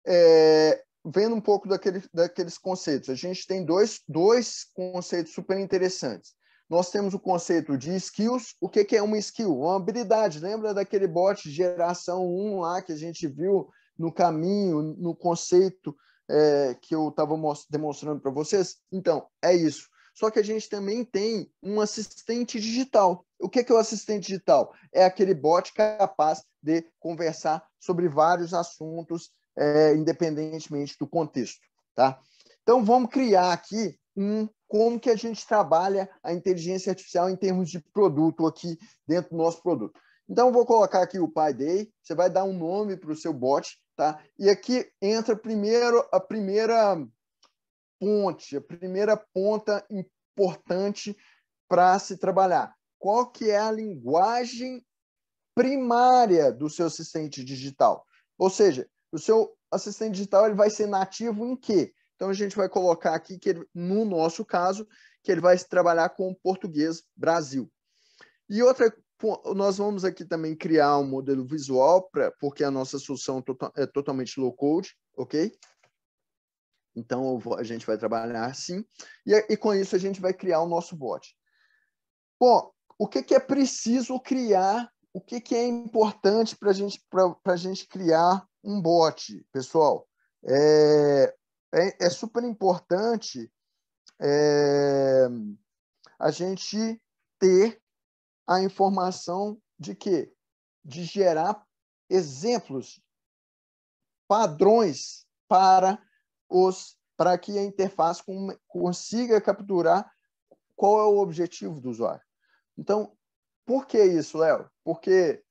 é, vendo um pouco daquele, daqueles conceitos, a gente tem dois, dois conceitos super interessantes nós temos o conceito de skills. O que, que é uma skill? Uma habilidade. Lembra daquele bot geração 1 lá que a gente viu no caminho, no conceito é, que eu estava demonstrando para vocês? Então, é isso. Só que a gente também tem um assistente digital. O que é, que é o assistente digital? É aquele bot capaz de conversar sobre vários assuntos, é, independentemente do contexto. Tá? Então, vamos criar aqui como que a gente trabalha a inteligência artificial em termos de produto aqui dentro do nosso produto. Então, vou colocar aqui o PyDay, você vai dar um nome para o seu bot, tá? E aqui entra primeiro a primeira ponte, a primeira ponta importante para se trabalhar. Qual que é a linguagem primária do seu assistente digital? Ou seja, o seu assistente digital ele vai ser nativo em quê? Então a gente vai colocar aqui que ele, no nosso caso, que ele vai trabalhar com português Brasil. E outra, nós vamos aqui também criar um modelo visual, para porque a nossa solução é, tota-, é totalmente low code, ok? Então a gente vai trabalhar assim. E, e, com isso a gente vai criar o nosso bot. Bom, o que, que é preciso criar? O que, que é importante para gente, a gente criar um bot, pessoal? É, é, é super importante é, a gente ter a informação de quê? De gerar exemplos, padrões para os para que a interface consiga capturar qual é o objetivo do usuário. Então, por que isso, Léo? Porque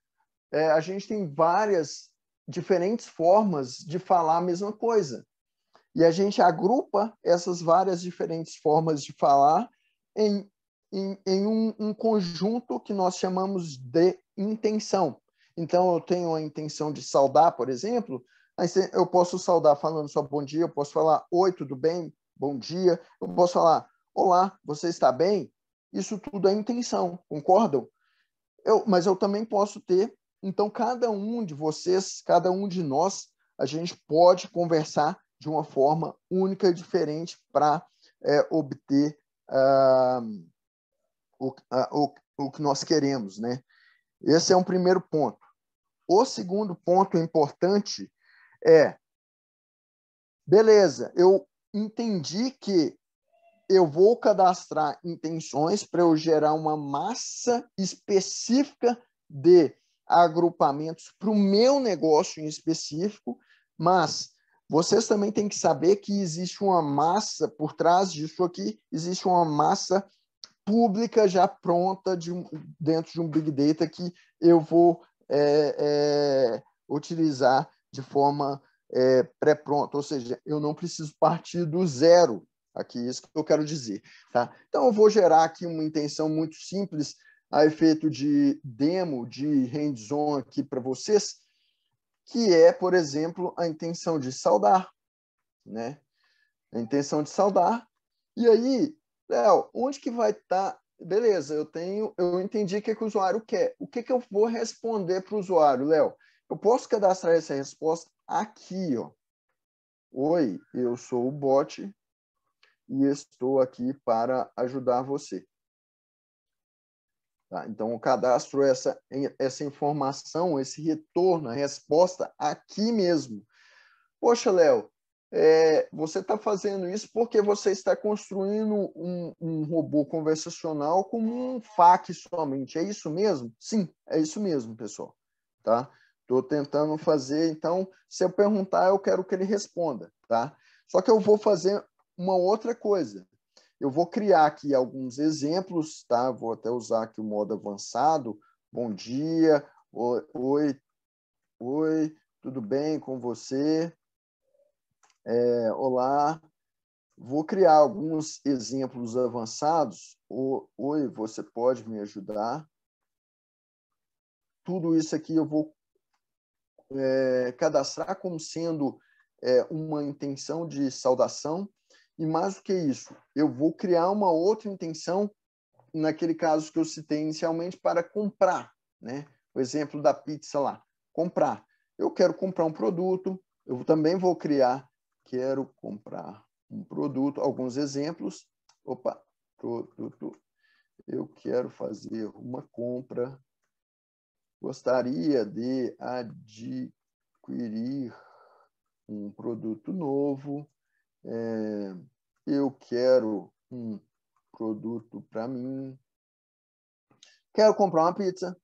é, a gente tem várias diferentes formas de falar a mesma coisa. E a gente agrupa essas várias diferentes formas de falar em, em, em um, um conjunto que nós chamamos de intenção. Então, eu tenho a intenção de saudar, por exemplo, eu posso saudar falando só bom dia, eu posso falar oi, tudo bem? Bom dia. Eu posso falar olá, você está bem? Isso tudo é intenção, concordam? Eu, mas eu também posso ter, então, cada um de vocês, cada um de nós, a gente pode conversar de uma forma única e diferente para é, obter uh, o, o, o que nós queremos. Né? Esse é um primeiro ponto. O segundo ponto importante é: beleza, eu entendi que eu vou cadastrar intenções para eu gerar uma massa específica de agrupamentos para o meu negócio em específico, mas vocês também têm que saber que existe uma massa por trás disso aqui, existe uma massa pública já pronta de um, dentro de um Big Data que eu vou é, é, utilizar de forma é, pré-pronta, ou seja, eu não preciso partir do zero. Aqui, isso que eu quero dizer. Tá? Então, eu vou gerar aqui uma intenção muito simples a efeito de demo, de hands-on aqui para vocês, que é, por exemplo, a intenção de saudar, né? A intenção de saudar. E aí, Léo, onde que vai estar? Tá? Beleza, eu tenho, eu entendi o que, que o usuário quer. O que, que eu vou responder para o usuário, Léo? Eu posso cadastrar essa resposta aqui, ó. Oi, eu sou o bot e estou aqui para ajudar você. Tá? Então, o cadastro essa, essa informação, esse retorno, a resposta aqui mesmo. Poxa, Léo, é, você está fazendo isso porque você está construindo um, um, robô conversacional como um FAQ somente. É isso mesmo? Sim, é isso mesmo, pessoal. Tá? Estou tentando fazer, então, se eu perguntar, eu quero que ele responda, tá? Só que eu vou fazer uma outra coisa. Eu vou criar aqui alguns exemplos, tá? Vou até usar aqui o modo avançado. Bom dia, oi, oi, tudo bem com você? É, olá, vou criar alguns exemplos avançados. oi, você pode me ajudar? Tudo isso aqui eu vou é, cadastrar como sendo é, uma intenção de saudação e mais do que isso, eu vou criar uma outra intenção, naquele caso que eu citei inicialmente, para comprar, né? O exemplo da pizza lá, comprar. Eu quero comprar um produto, eu também vou criar, quero comprar um produto, alguns exemplos. Opa, produto, eu quero fazer uma compra, gostaria de adquirir um produto novo, é, eu quero um produto para mim. Quero comprar uma pizza.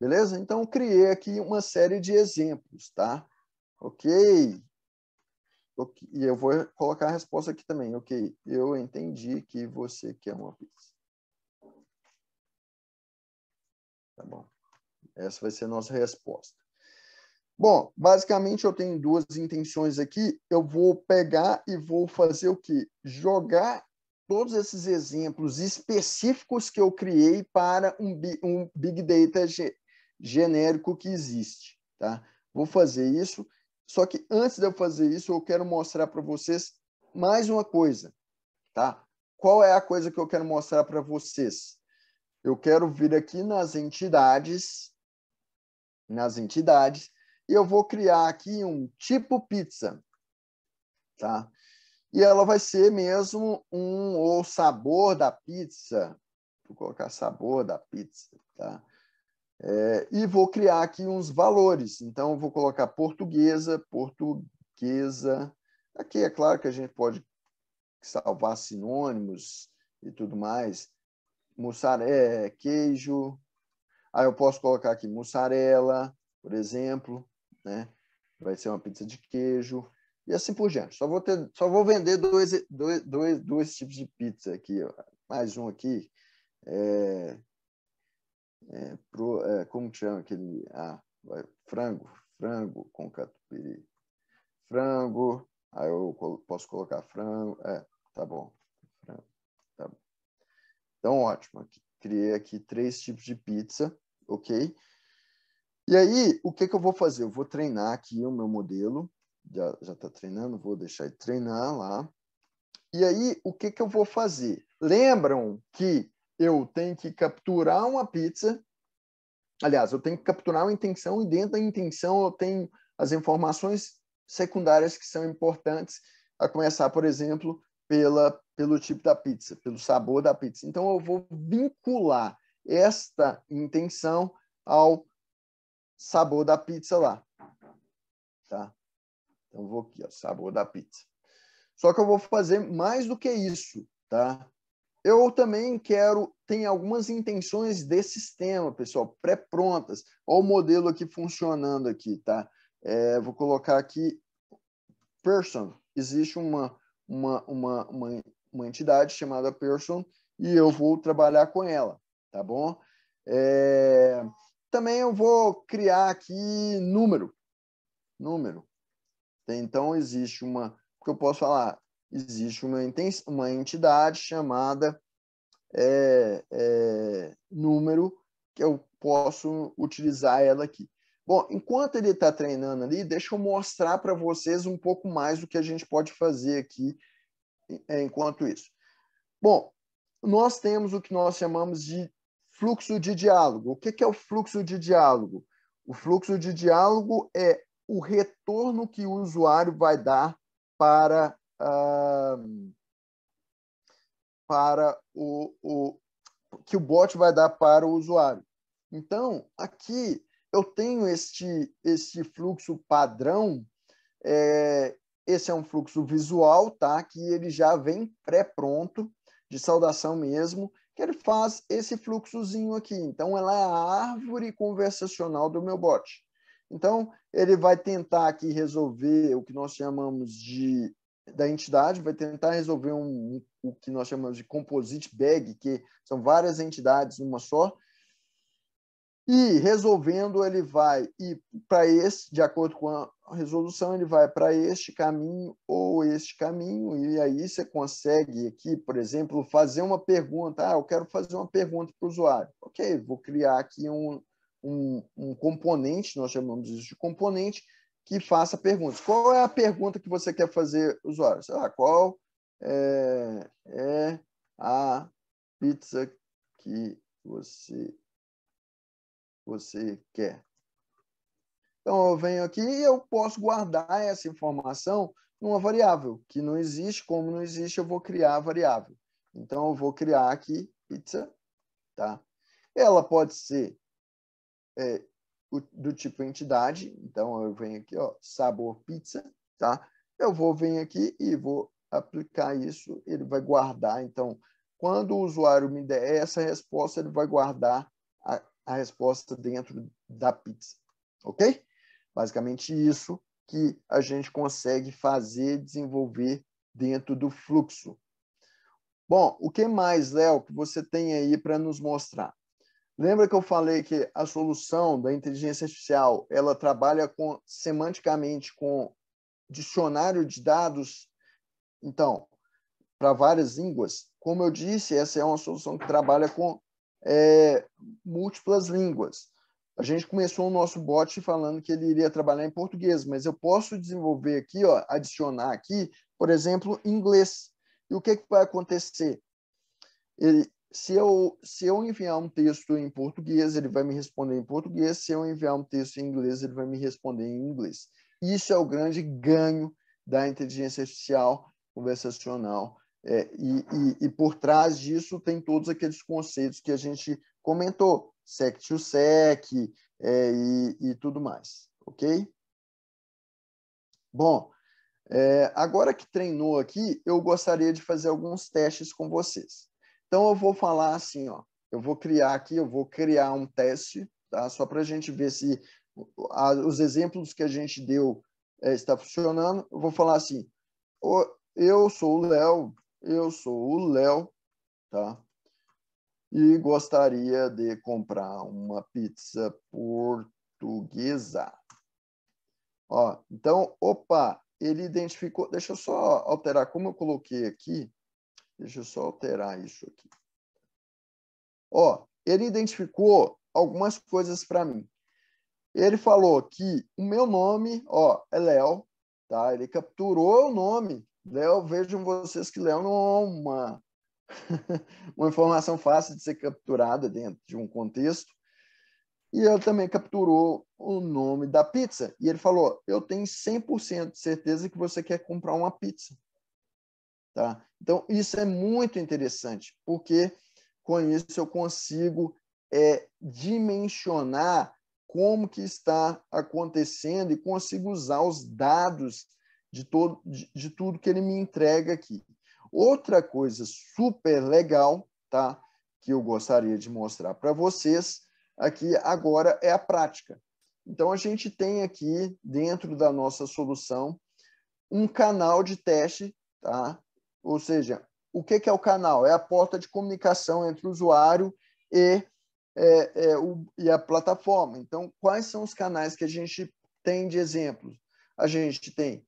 Beleza? Então, criei aqui uma série de exemplos, tá? Ok. E eu vou colocar a resposta aqui também. Ok, eu entendi que você quer uma pizza. Tá bom. Essa vai ser a nossa resposta. Bom, basicamente eu tenho duas intenções aqui. Eu vou pegar e vou fazer o quê? Jogar todos esses exemplos específicos que eu criei para um, um Big Data ge genérico que existe. Tá? Vou fazer isso. Só que antes de eu fazer isso, eu quero mostrar para vocês mais uma coisa. Tá? Qual é a coisa que eu quero mostrar para vocês? Eu quero vir aqui nas entidades, nas entidades, e eu vou criar aqui um tipo pizza, tá? E ela vai ser mesmo um ou sabor da pizza, vou colocar sabor da pizza, tá? É, e vou criar aqui uns valores. Então, vou colocar portuguesa, portuguesa. Aqui é claro que a gente pode salvar sinônimos e tudo mais. Mussaré, queijo. Aí eu posso colocar aqui mussarela, por exemplo né? Vai ser uma pizza de queijo e assim por diante. Só vou, ter, só vou vender dois, dois, dois, dois tipos de pizza aqui. Ó. Mais um aqui. É, é, pro, é, como chama aquele? Ah, vai, frango. Frango com catupiry. Frango. Aí eu posso colocar frango. É, tá bom. tá bom. Então, ótimo. Criei aqui três tipos de pizza, ok? E aí, o que, que eu vou fazer? Eu vou treinar aqui o meu modelo, já está treinando, vou deixar ele treinar lá. E aí, o que, que eu vou fazer? Lembram que eu tenho que capturar uma pizza, aliás, eu tenho que capturar uma intenção e dentro da intenção eu tenho as informações secundárias que são importantes, a começar, por exemplo, pela, pelo tipo da pizza, pelo sabor da pizza. Então, eu vou vincular esta intenção ao sabor da pizza lá. Tá? Então, vou aqui, ó, sabor da pizza. Só que eu vou fazer mais do que isso, tá? Eu também quero, tem algumas intenções de sistema, pessoal, pré-prontas. Olha o modelo aqui funcionando aqui, tá? É, vou colocar aqui person. Existe uma, uma, uma, uma, uma entidade chamada person e eu vou trabalhar com ela, tá bom? É, também eu vou criar aqui número. Número. Então, existe uma. que eu posso falar, existe uma, uma entidade chamada é, é, número que eu posso utilizar ela aqui. Bom, enquanto ele está treinando ali, deixa eu mostrar para vocês um pouco mais do que a gente pode fazer aqui é, enquanto isso. Bom, nós temos o que nós chamamos de fluxo de diálogo. O que é o fluxo de diálogo? O fluxo de diálogo é o retorno que o usuário vai dar para, para o, o que o bot vai dar para o usuário. Então, aqui eu tenho este, este fluxo padrão, é, esse é um fluxo visual, tá? Que ele já vem pré-pronto, de saudação mesmo, que ele faz esse fluxozinho aqui. Então, ela é a árvore conversacional do meu bot. Então, ele vai tentar aqui resolver o que nós chamamos de da entidade, vai tentar resolver um, um o que nós chamamos de composite bag, que são várias entidades numa só, e resolvendo, ele vai e para esse, de acordo com a resolução, ele vai para este caminho ou este caminho, e aí você consegue aqui, por exemplo, fazer uma pergunta. Ah, eu quero fazer uma pergunta para o usuário. Ok, vou criar aqui um, um, um componente, nós chamamos isso de componente, que faça perguntas. Qual é a pergunta que você quer fazer, usuário? Sei lá, qual é, é a pizza que você você quer. Então, eu venho aqui e eu posso guardar essa informação numa variável, que não existe. Como não existe, eu vou criar a variável. Então, eu vou criar aqui pizza, tá? Ela pode ser é, do tipo entidade. Então, eu venho aqui, ó, sabor pizza, tá? Eu vou vir aqui e vou aplicar isso. Ele vai guardar, então, quando o usuário me der essa resposta, ele vai guardar a, a resposta dentro da pizza, ok? Basicamente isso que a gente consegue fazer, desenvolver dentro do fluxo. Bom, o que mais, Léo, que você tem aí para nos mostrar? Lembra que eu falei que a solução da inteligência artificial, ela trabalha com semanticamente com dicionário de dados, então, para várias línguas. Como eu disse, essa é uma solução que trabalha com é, múltiplas línguas. A gente começou o nosso bot falando que ele iria trabalhar em português, mas eu posso desenvolver aqui, ó, adicionar aqui, por exemplo, inglês. E o que, que vai acontecer? Ele, se, eu, se eu enviar um texto em português, ele vai me responder em português. Se eu enviar um texto em inglês, ele vai me responder em inglês. Isso é o grande ganho da inteligência artificial conversacional é, e, e, e, por trás disso tem todos aqueles conceitos que a gente comentou, sec to sec é, e, e, tudo mais, ok? Bom, é, agora que treinou aqui, eu gostaria de fazer alguns testes com vocês. Então eu vou falar assim, ó, eu vou criar aqui, eu vou criar um teste, tá? Só para a gente ver se a, os exemplos que a gente deu é, está funcionando. Eu vou falar assim, eu sou o Léo, eu sou o Léo, tá? E gostaria de comprar uma pizza portuguesa. Ó, então, opa, ele identificou. Deixa eu só alterar como eu coloquei aqui. Deixa eu só alterar isso aqui. Ó, ele identificou algumas coisas para mim. Ele falou que o meu nome, ó, é Léo, tá? Ele capturou o nome Daí né? eu vejo vocês que leão não é uma, uma informação fácil de ser capturada dentro de um contexto. E ele também capturou o nome da pizza. E ele falou: Eu tenho 100% de certeza que você quer comprar uma pizza. Tá? Então, isso é muito interessante, porque com isso eu consigo é, dimensionar como que está acontecendo e consigo usar os dados de, todo, de, de tudo que ele me entrega aqui. Outra coisa super legal, tá? Que eu gostaria de mostrar para vocês aqui agora é a prática. Então, a gente tem aqui, dentro da nossa solução, um canal de teste, tá? Ou seja, o que, que é o canal? É a porta de comunicação entre o usuário e, é, é, o, e a plataforma. Então, quais são os canais que a gente tem de exemplos? A gente tem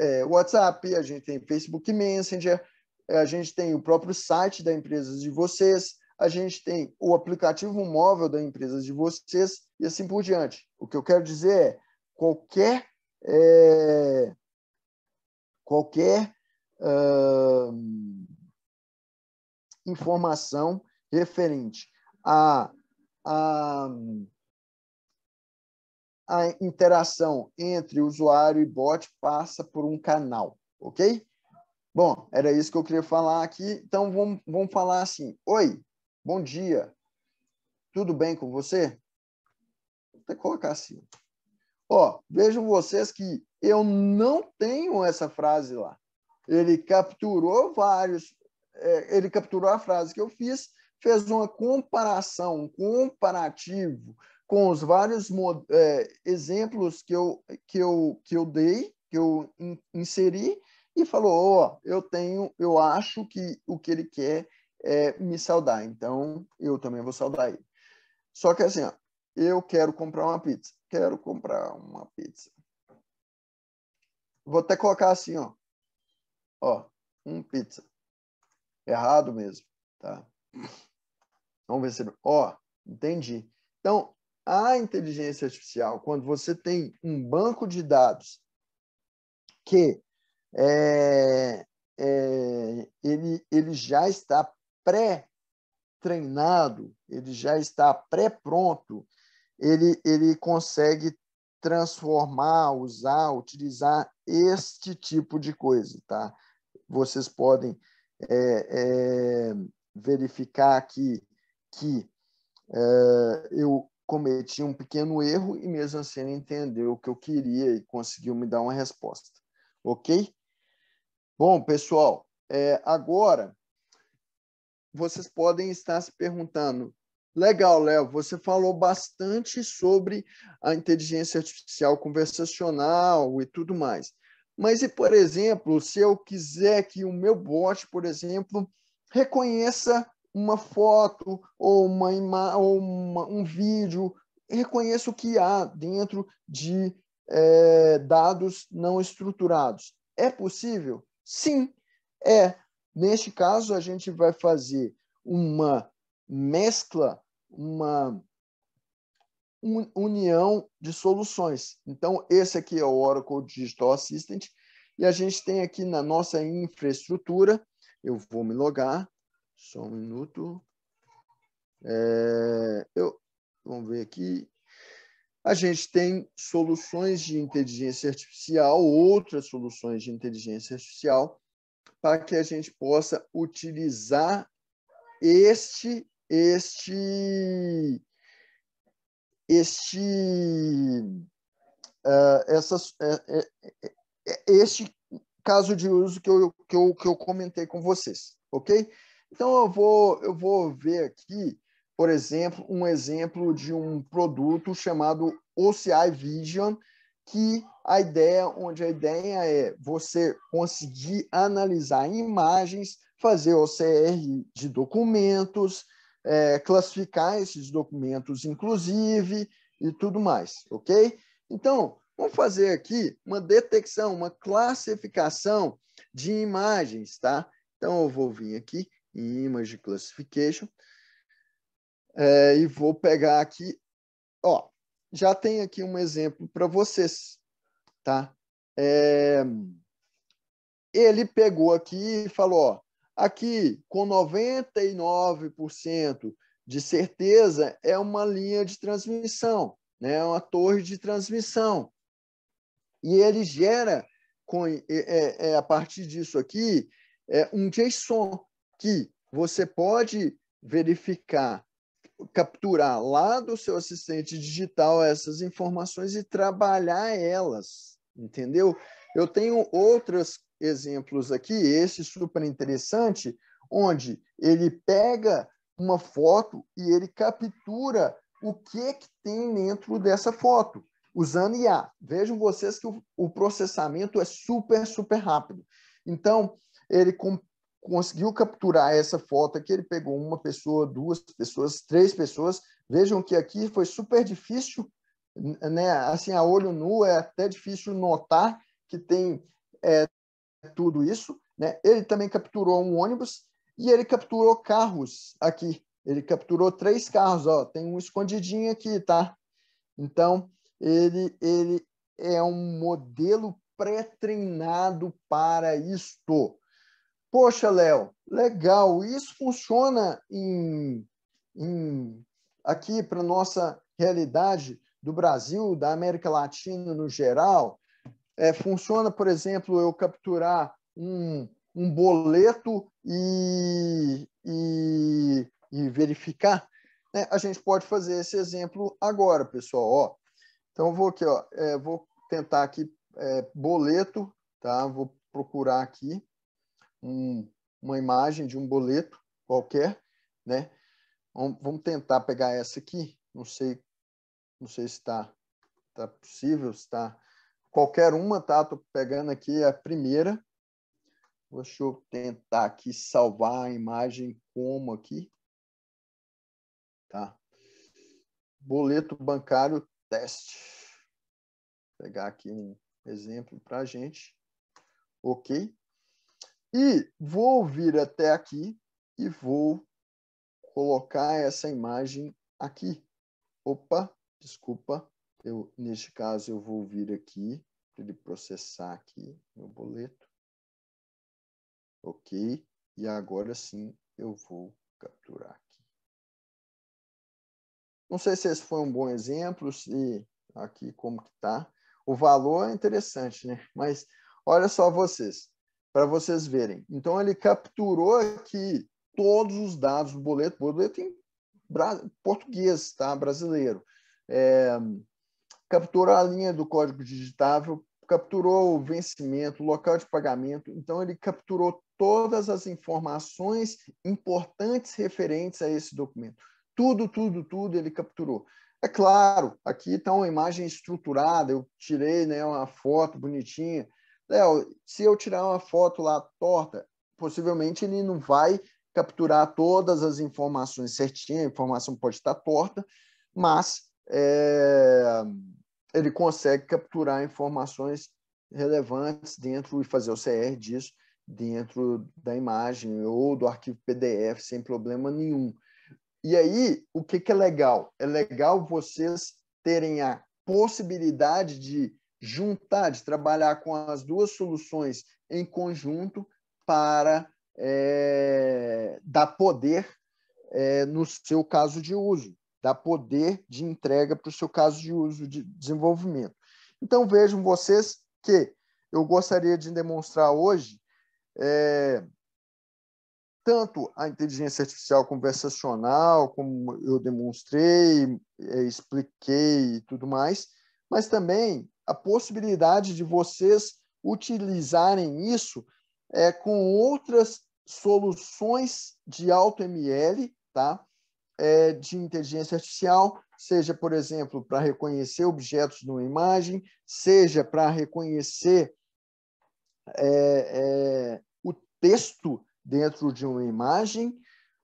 é, WhatsApp, a gente tem Facebook Messenger, é, a gente tem o próprio site da empresa de vocês, a gente tem o aplicativo móvel da empresa de vocês e assim por diante. O que eu quero dizer é qualquer é, qualquer uh, informação referente a, a a interação entre usuário e bot passa por um canal, ok? Bom, era isso que eu queria falar aqui. Então, vamos, vamos falar assim: Oi, bom dia, tudo bem com você? Vou até colocar assim. Ó, vejam vocês que eu não tenho essa frase lá. Ele capturou vários, é, ele capturou a frase que eu fiz, fez uma comparação, um comparativo, com os vários é, exemplos que eu, que, eu, que eu dei, que eu in, inseri, e falou: Ó, oh, eu tenho, eu acho que o que ele quer é me saudar, então eu também vou saudar ele. Só que assim, ó, eu quero comprar uma pizza. Quero comprar uma pizza. Vou até colocar assim, ó. Ó, um pizza. Errado mesmo, tá? Vamos ver se. Ó, entendi. Então, a inteligência artificial, quando você tem um banco de dados que é, é, ele, ele já está pré-treinado, ele já está pré-pronto, ele, ele consegue transformar, usar, utilizar este tipo de coisa, tá? Vocês podem é, é verificar aqui que é, eu cometi um pequeno erro e mesmo assim ele entendeu o que eu queria e conseguiu me dar uma resposta, ok? Bom, pessoal, é, agora vocês podem estar se perguntando, legal, Léo, você falou bastante sobre a inteligência artificial conversacional e tudo mais, mas e, por exemplo, se eu quiser que o meu bot, por exemplo, reconheça uma foto ou, uma ima ou uma, um vídeo, reconheça o que há dentro de é, dados não estruturados. É possível? Sim, é. Neste caso, a gente vai fazer uma mescla, uma união de soluções. Então, esse aqui é o Oracle Digital Assistant, e a gente tem aqui na nossa infraestrutura, eu vou me logar, só um minuto. É, eu, vamos ver aqui. A gente tem soluções de inteligência artificial, outras soluções de inteligência artificial, para que a gente possa utilizar este este este uh, essas, uh, este caso de uso que eu, que eu, que eu comentei com vocês, ok? Então eu vou, eu vou ver aqui, por exemplo, um exemplo de um produto chamado OCI Vision, que a ideia, onde a ideia é você conseguir analisar imagens, fazer OCR de documentos, é, classificar esses documentos, inclusive, e tudo mais, ok? Então, vamos fazer aqui uma detecção, uma classificação de imagens, tá? Então, eu vou vir aqui Image Classification. É, e vou pegar aqui, ó, já tem aqui um exemplo para vocês, tá? É, ele pegou aqui e falou, ó, aqui com 99% de certeza é uma linha de transmissão, né? É uma torre de transmissão. E ele gera com, é, é, é a partir disso aqui é, um JSON que você pode verificar, capturar lá do seu assistente digital essas informações e trabalhar elas, entendeu? Eu tenho outros exemplos aqui, esse super interessante, onde ele pega uma foto e ele captura o que, que tem dentro dessa foto, usando IA. Vejam vocês que o, o processamento é super, super rápido. Então, ele com, conseguiu capturar essa foto que ele pegou uma pessoa, duas pessoas, três pessoas. Vejam que aqui foi super difícil, né? Assim, a olho nu é até difícil notar que tem é, tudo isso, né? Ele também capturou um ônibus e ele capturou carros aqui. Ele capturou três carros, ó, tem um escondidinho aqui, tá? Então, ele ele é um modelo pré-treinado para isto. Poxa, Léo, legal, isso funciona em, em aqui para nossa realidade do Brasil, da América Latina no geral. É, funciona, por exemplo, eu capturar um, um boleto e, e, e verificar. Né? A gente pode fazer esse exemplo agora, pessoal. Ó, então, vou aqui, ó, é, vou tentar aqui é, boleto, tá? Vou procurar aqui um, uma imagem de um boleto qualquer, né? Vamos tentar pegar essa aqui. Não sei, não sei se está tá possível, está qualquer uma, tá? Tô pegando aqui a primeira. Deixa eu tentar aqui salvar a imagem como aqui. Tá. Boleto bancário teste. Vou pegar aqui um exemplo para a gente. Ok. E vou vir até aqui e vou colocar essa imagem aqui. Opa, desculpa, eu neste caso eu vou vir aqui para ele processar aqui meu boleto. OK? E agora sim eu vou capturar aqui. Não sei se esse foi um bom exemplo, se aqui como que tá. O valor é interessante, né? Mas olha só vocês para vocês verem. Então, ele capturou aqui todos os dados do boleto, boleto em português, tá? brasileiro. É, capturou a linha do código digitável, capturou o vencimento, o local de pagamento. Então, ele capturou todas as informações importantes referentes a esse documento. Tudo, tudo, tudo ele capturou. É claro, aqui está uma imagem estruturada, eu tirei né, uma foto bonitinha, Léo, se eu tirar uma foto lá torta, possivelmente ele não vai capturar todas as informações certinho, a informação pode estar torta, mas é, ele consegue capturar informações relevantes dentro e fazer o CR disso dentro da imagem ou do arquivo PDF sem problema nenhum. E aí, o que, que é legal? É legal vocês terem a possibilidade de juntar, de trabalhar com as duas soluções em conjunto para é, dar poder é, no seu caso de uso, dar poder de entrega para o seu caso de uso de desenvolvimento. Então vejam vocês que eu gostaria de demonstrar hoje é, tanto a inteligência artificial conversacional, como eu demonstrei, expliquei e tudo mais, mas também a possibilidade de vocês utilizarem isso é, com outras soluções de AutoML, tá? É, de inteligência artificial, seja, por exemplo, para reconhecer objetos numa imagem, seja para reconhecer é, é, o texto dentro de uma imagem,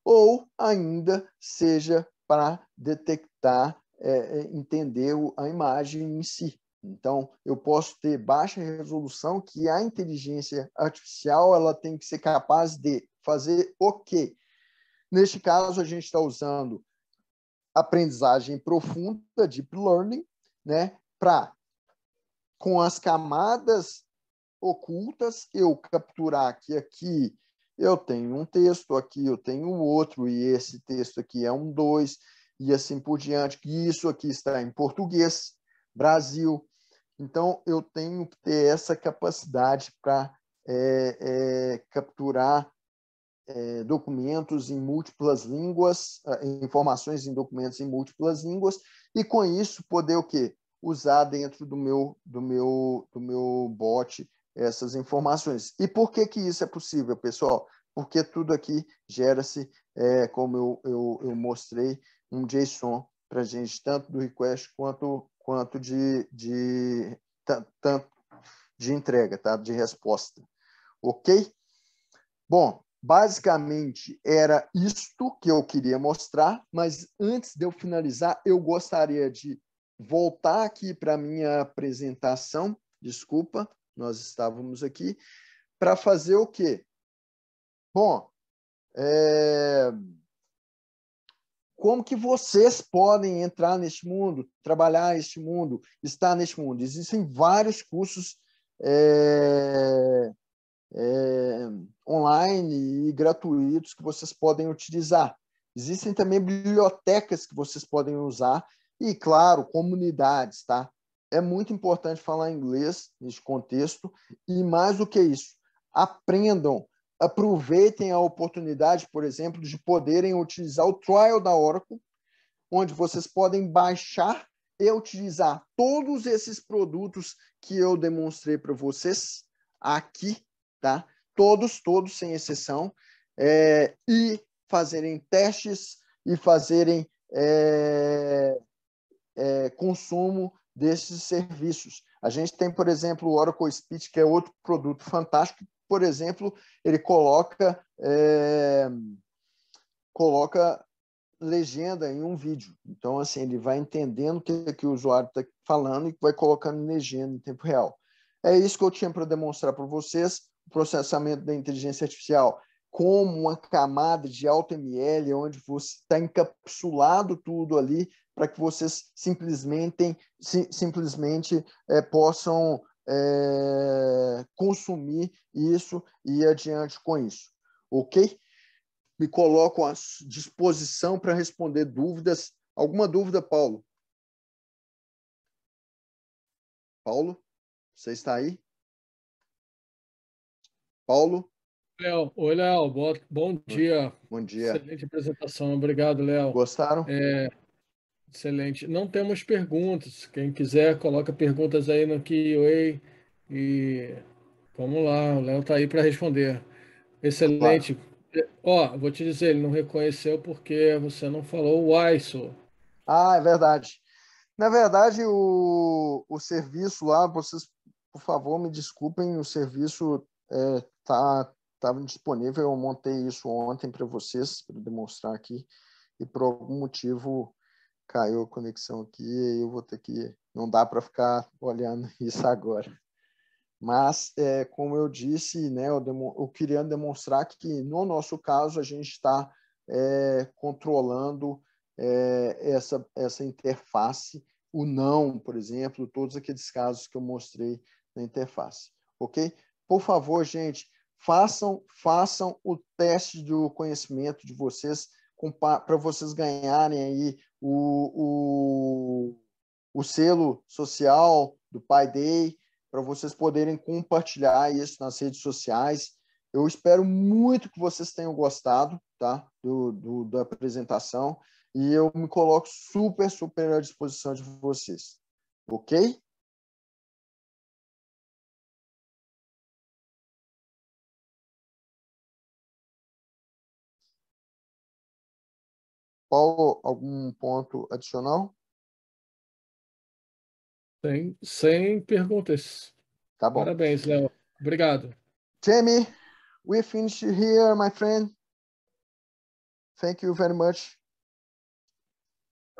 ou ainda seja para detectar, é, é, entender a imagem em si. Então, eu posso ter baixa resolução, que a inteligência artificial ela tem que ser capaz de fazer o quê? Neste caso, a gente está usando aprendizagem profunda, deep learning, né, para, com as camadas ocultas, eu capturar que aqui eu tenho um texto, aqui eu tenho outro, e esse texto aqui é um dois, e assim por diante, que isso aqui está em português, Brasil, então, eu tenho que ter essa capacidade para é, eh, é, eh, capturar é, documentos em múltiplas línguas, ah, informações em documentos em múltiplas línguas, e com isso poder o quê? Usar dentro do meu, do meu, do meu bot essas informações. E por que, que isso é possível, pessoal? Porque tudo aqui gera-se, como eu, eu, eu mostrei, um JSON para a gente, tanto do request quanto quanto de, de, de entrega, tá? de resposta. Ok? Bom, basicamente era isto que eu queria mostrar, mas antes de eu finalizar, eu gostaria de voltar aqui para a minha apresentação. Desculpa, nós estávamos aqui. Para fazer o quê? Bom, é como que vocês podem entrar neste mundo, trabalhar neste mundo, estar neste mundo. Existem vários cursos é, é, online e gratuitos que vocês podem utilizar. Existem também bibliotecas que vocês podem usar e, claro, comunidades, tá? É muito importante falar inglês neste contexto e mais do que isso, aprendam aproveitem a oportunidade, por exemplo, de poderem utilizar o trial da Oracle, onde vocês podem baixar e utilizar todos esses produtos que eu demonstrei para vocês aqui, tá? Todos, todos, sem exceção, é, e fazerem testes e fazerem é, é, consumo desses serviços. A gente tem, por exemplo, o Oracle Speech, que é outro produto fantástico, por exemplo, ele coloca, é, coloca legenda em um vídeo. Então, assim, ele vai entendendo o que, que o usuário está falando e vai colocando legenda em tempo real. É isso que eu tinha para demonstrar para vocês, o processamento da inteligência artificial como uma camada de AutoML, onde você está encapsulado tudo ali, para que vocês simplesmente, sim, simplesmente é, possam é, consumir isso e ir adiante com isso, ok? Me coloco à disposição para responder dúvidas. Alguma dúvida, Paulo? Paulo, você está aí? Paulo? Léo, oi, Léo, bom, bom dia. Bom dia. Excelente apresentação, obrigado, Léo. Gostaram? É, Excelente. Não temos perguntas. Quem quiser, coloca perguntas aí no QA e vamos lá. O Léo está aí para responder. Excelente. Ó, vou te dizer, ele não reconheceu porque você não falou o ISO. Ah, é verdade. Na verdade, o, o serviço lá, vocês, por favor, me desculpem, o serviço é, tá estava disponível, eu montei isso ontem para vocês, para demonstrar aqui, e por algum motivo caiu a conexão aqui e eu vou ter que. Não dá para ficar olhando isso agora. Mas, é, como eu disse, né, eu, demo, eu queria demonstrar que, no nosso caso, a gente está é, controlando é, essa, essa interface, o não, por exemplo, todos aqueles casos que eu mostrei na interface. Ok? Por favor, gente, façam, façam o teste do conhecimento de vocês para vocês ganharem aí o, o, o selo social do Pai Day, para vocês poderem compartilhar isso nas redes sociais. Eu espero muito que vocês tenham gostado tá? do, do da apresentação e eu me coloco super, super à disposição de vocês. Ok? Paulo, algum ponto adicional? Sem, sem perguntas. Tá bom. Parabéns, Léo. Obrigado. Jamie, we finish here, my friend. Thank you very much.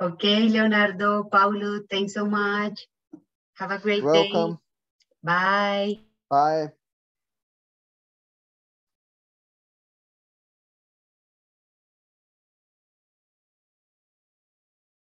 Okay, Leonardo, Paulo, thanks so much. Have a great Welcome. day. Welcome. Bye. Bye.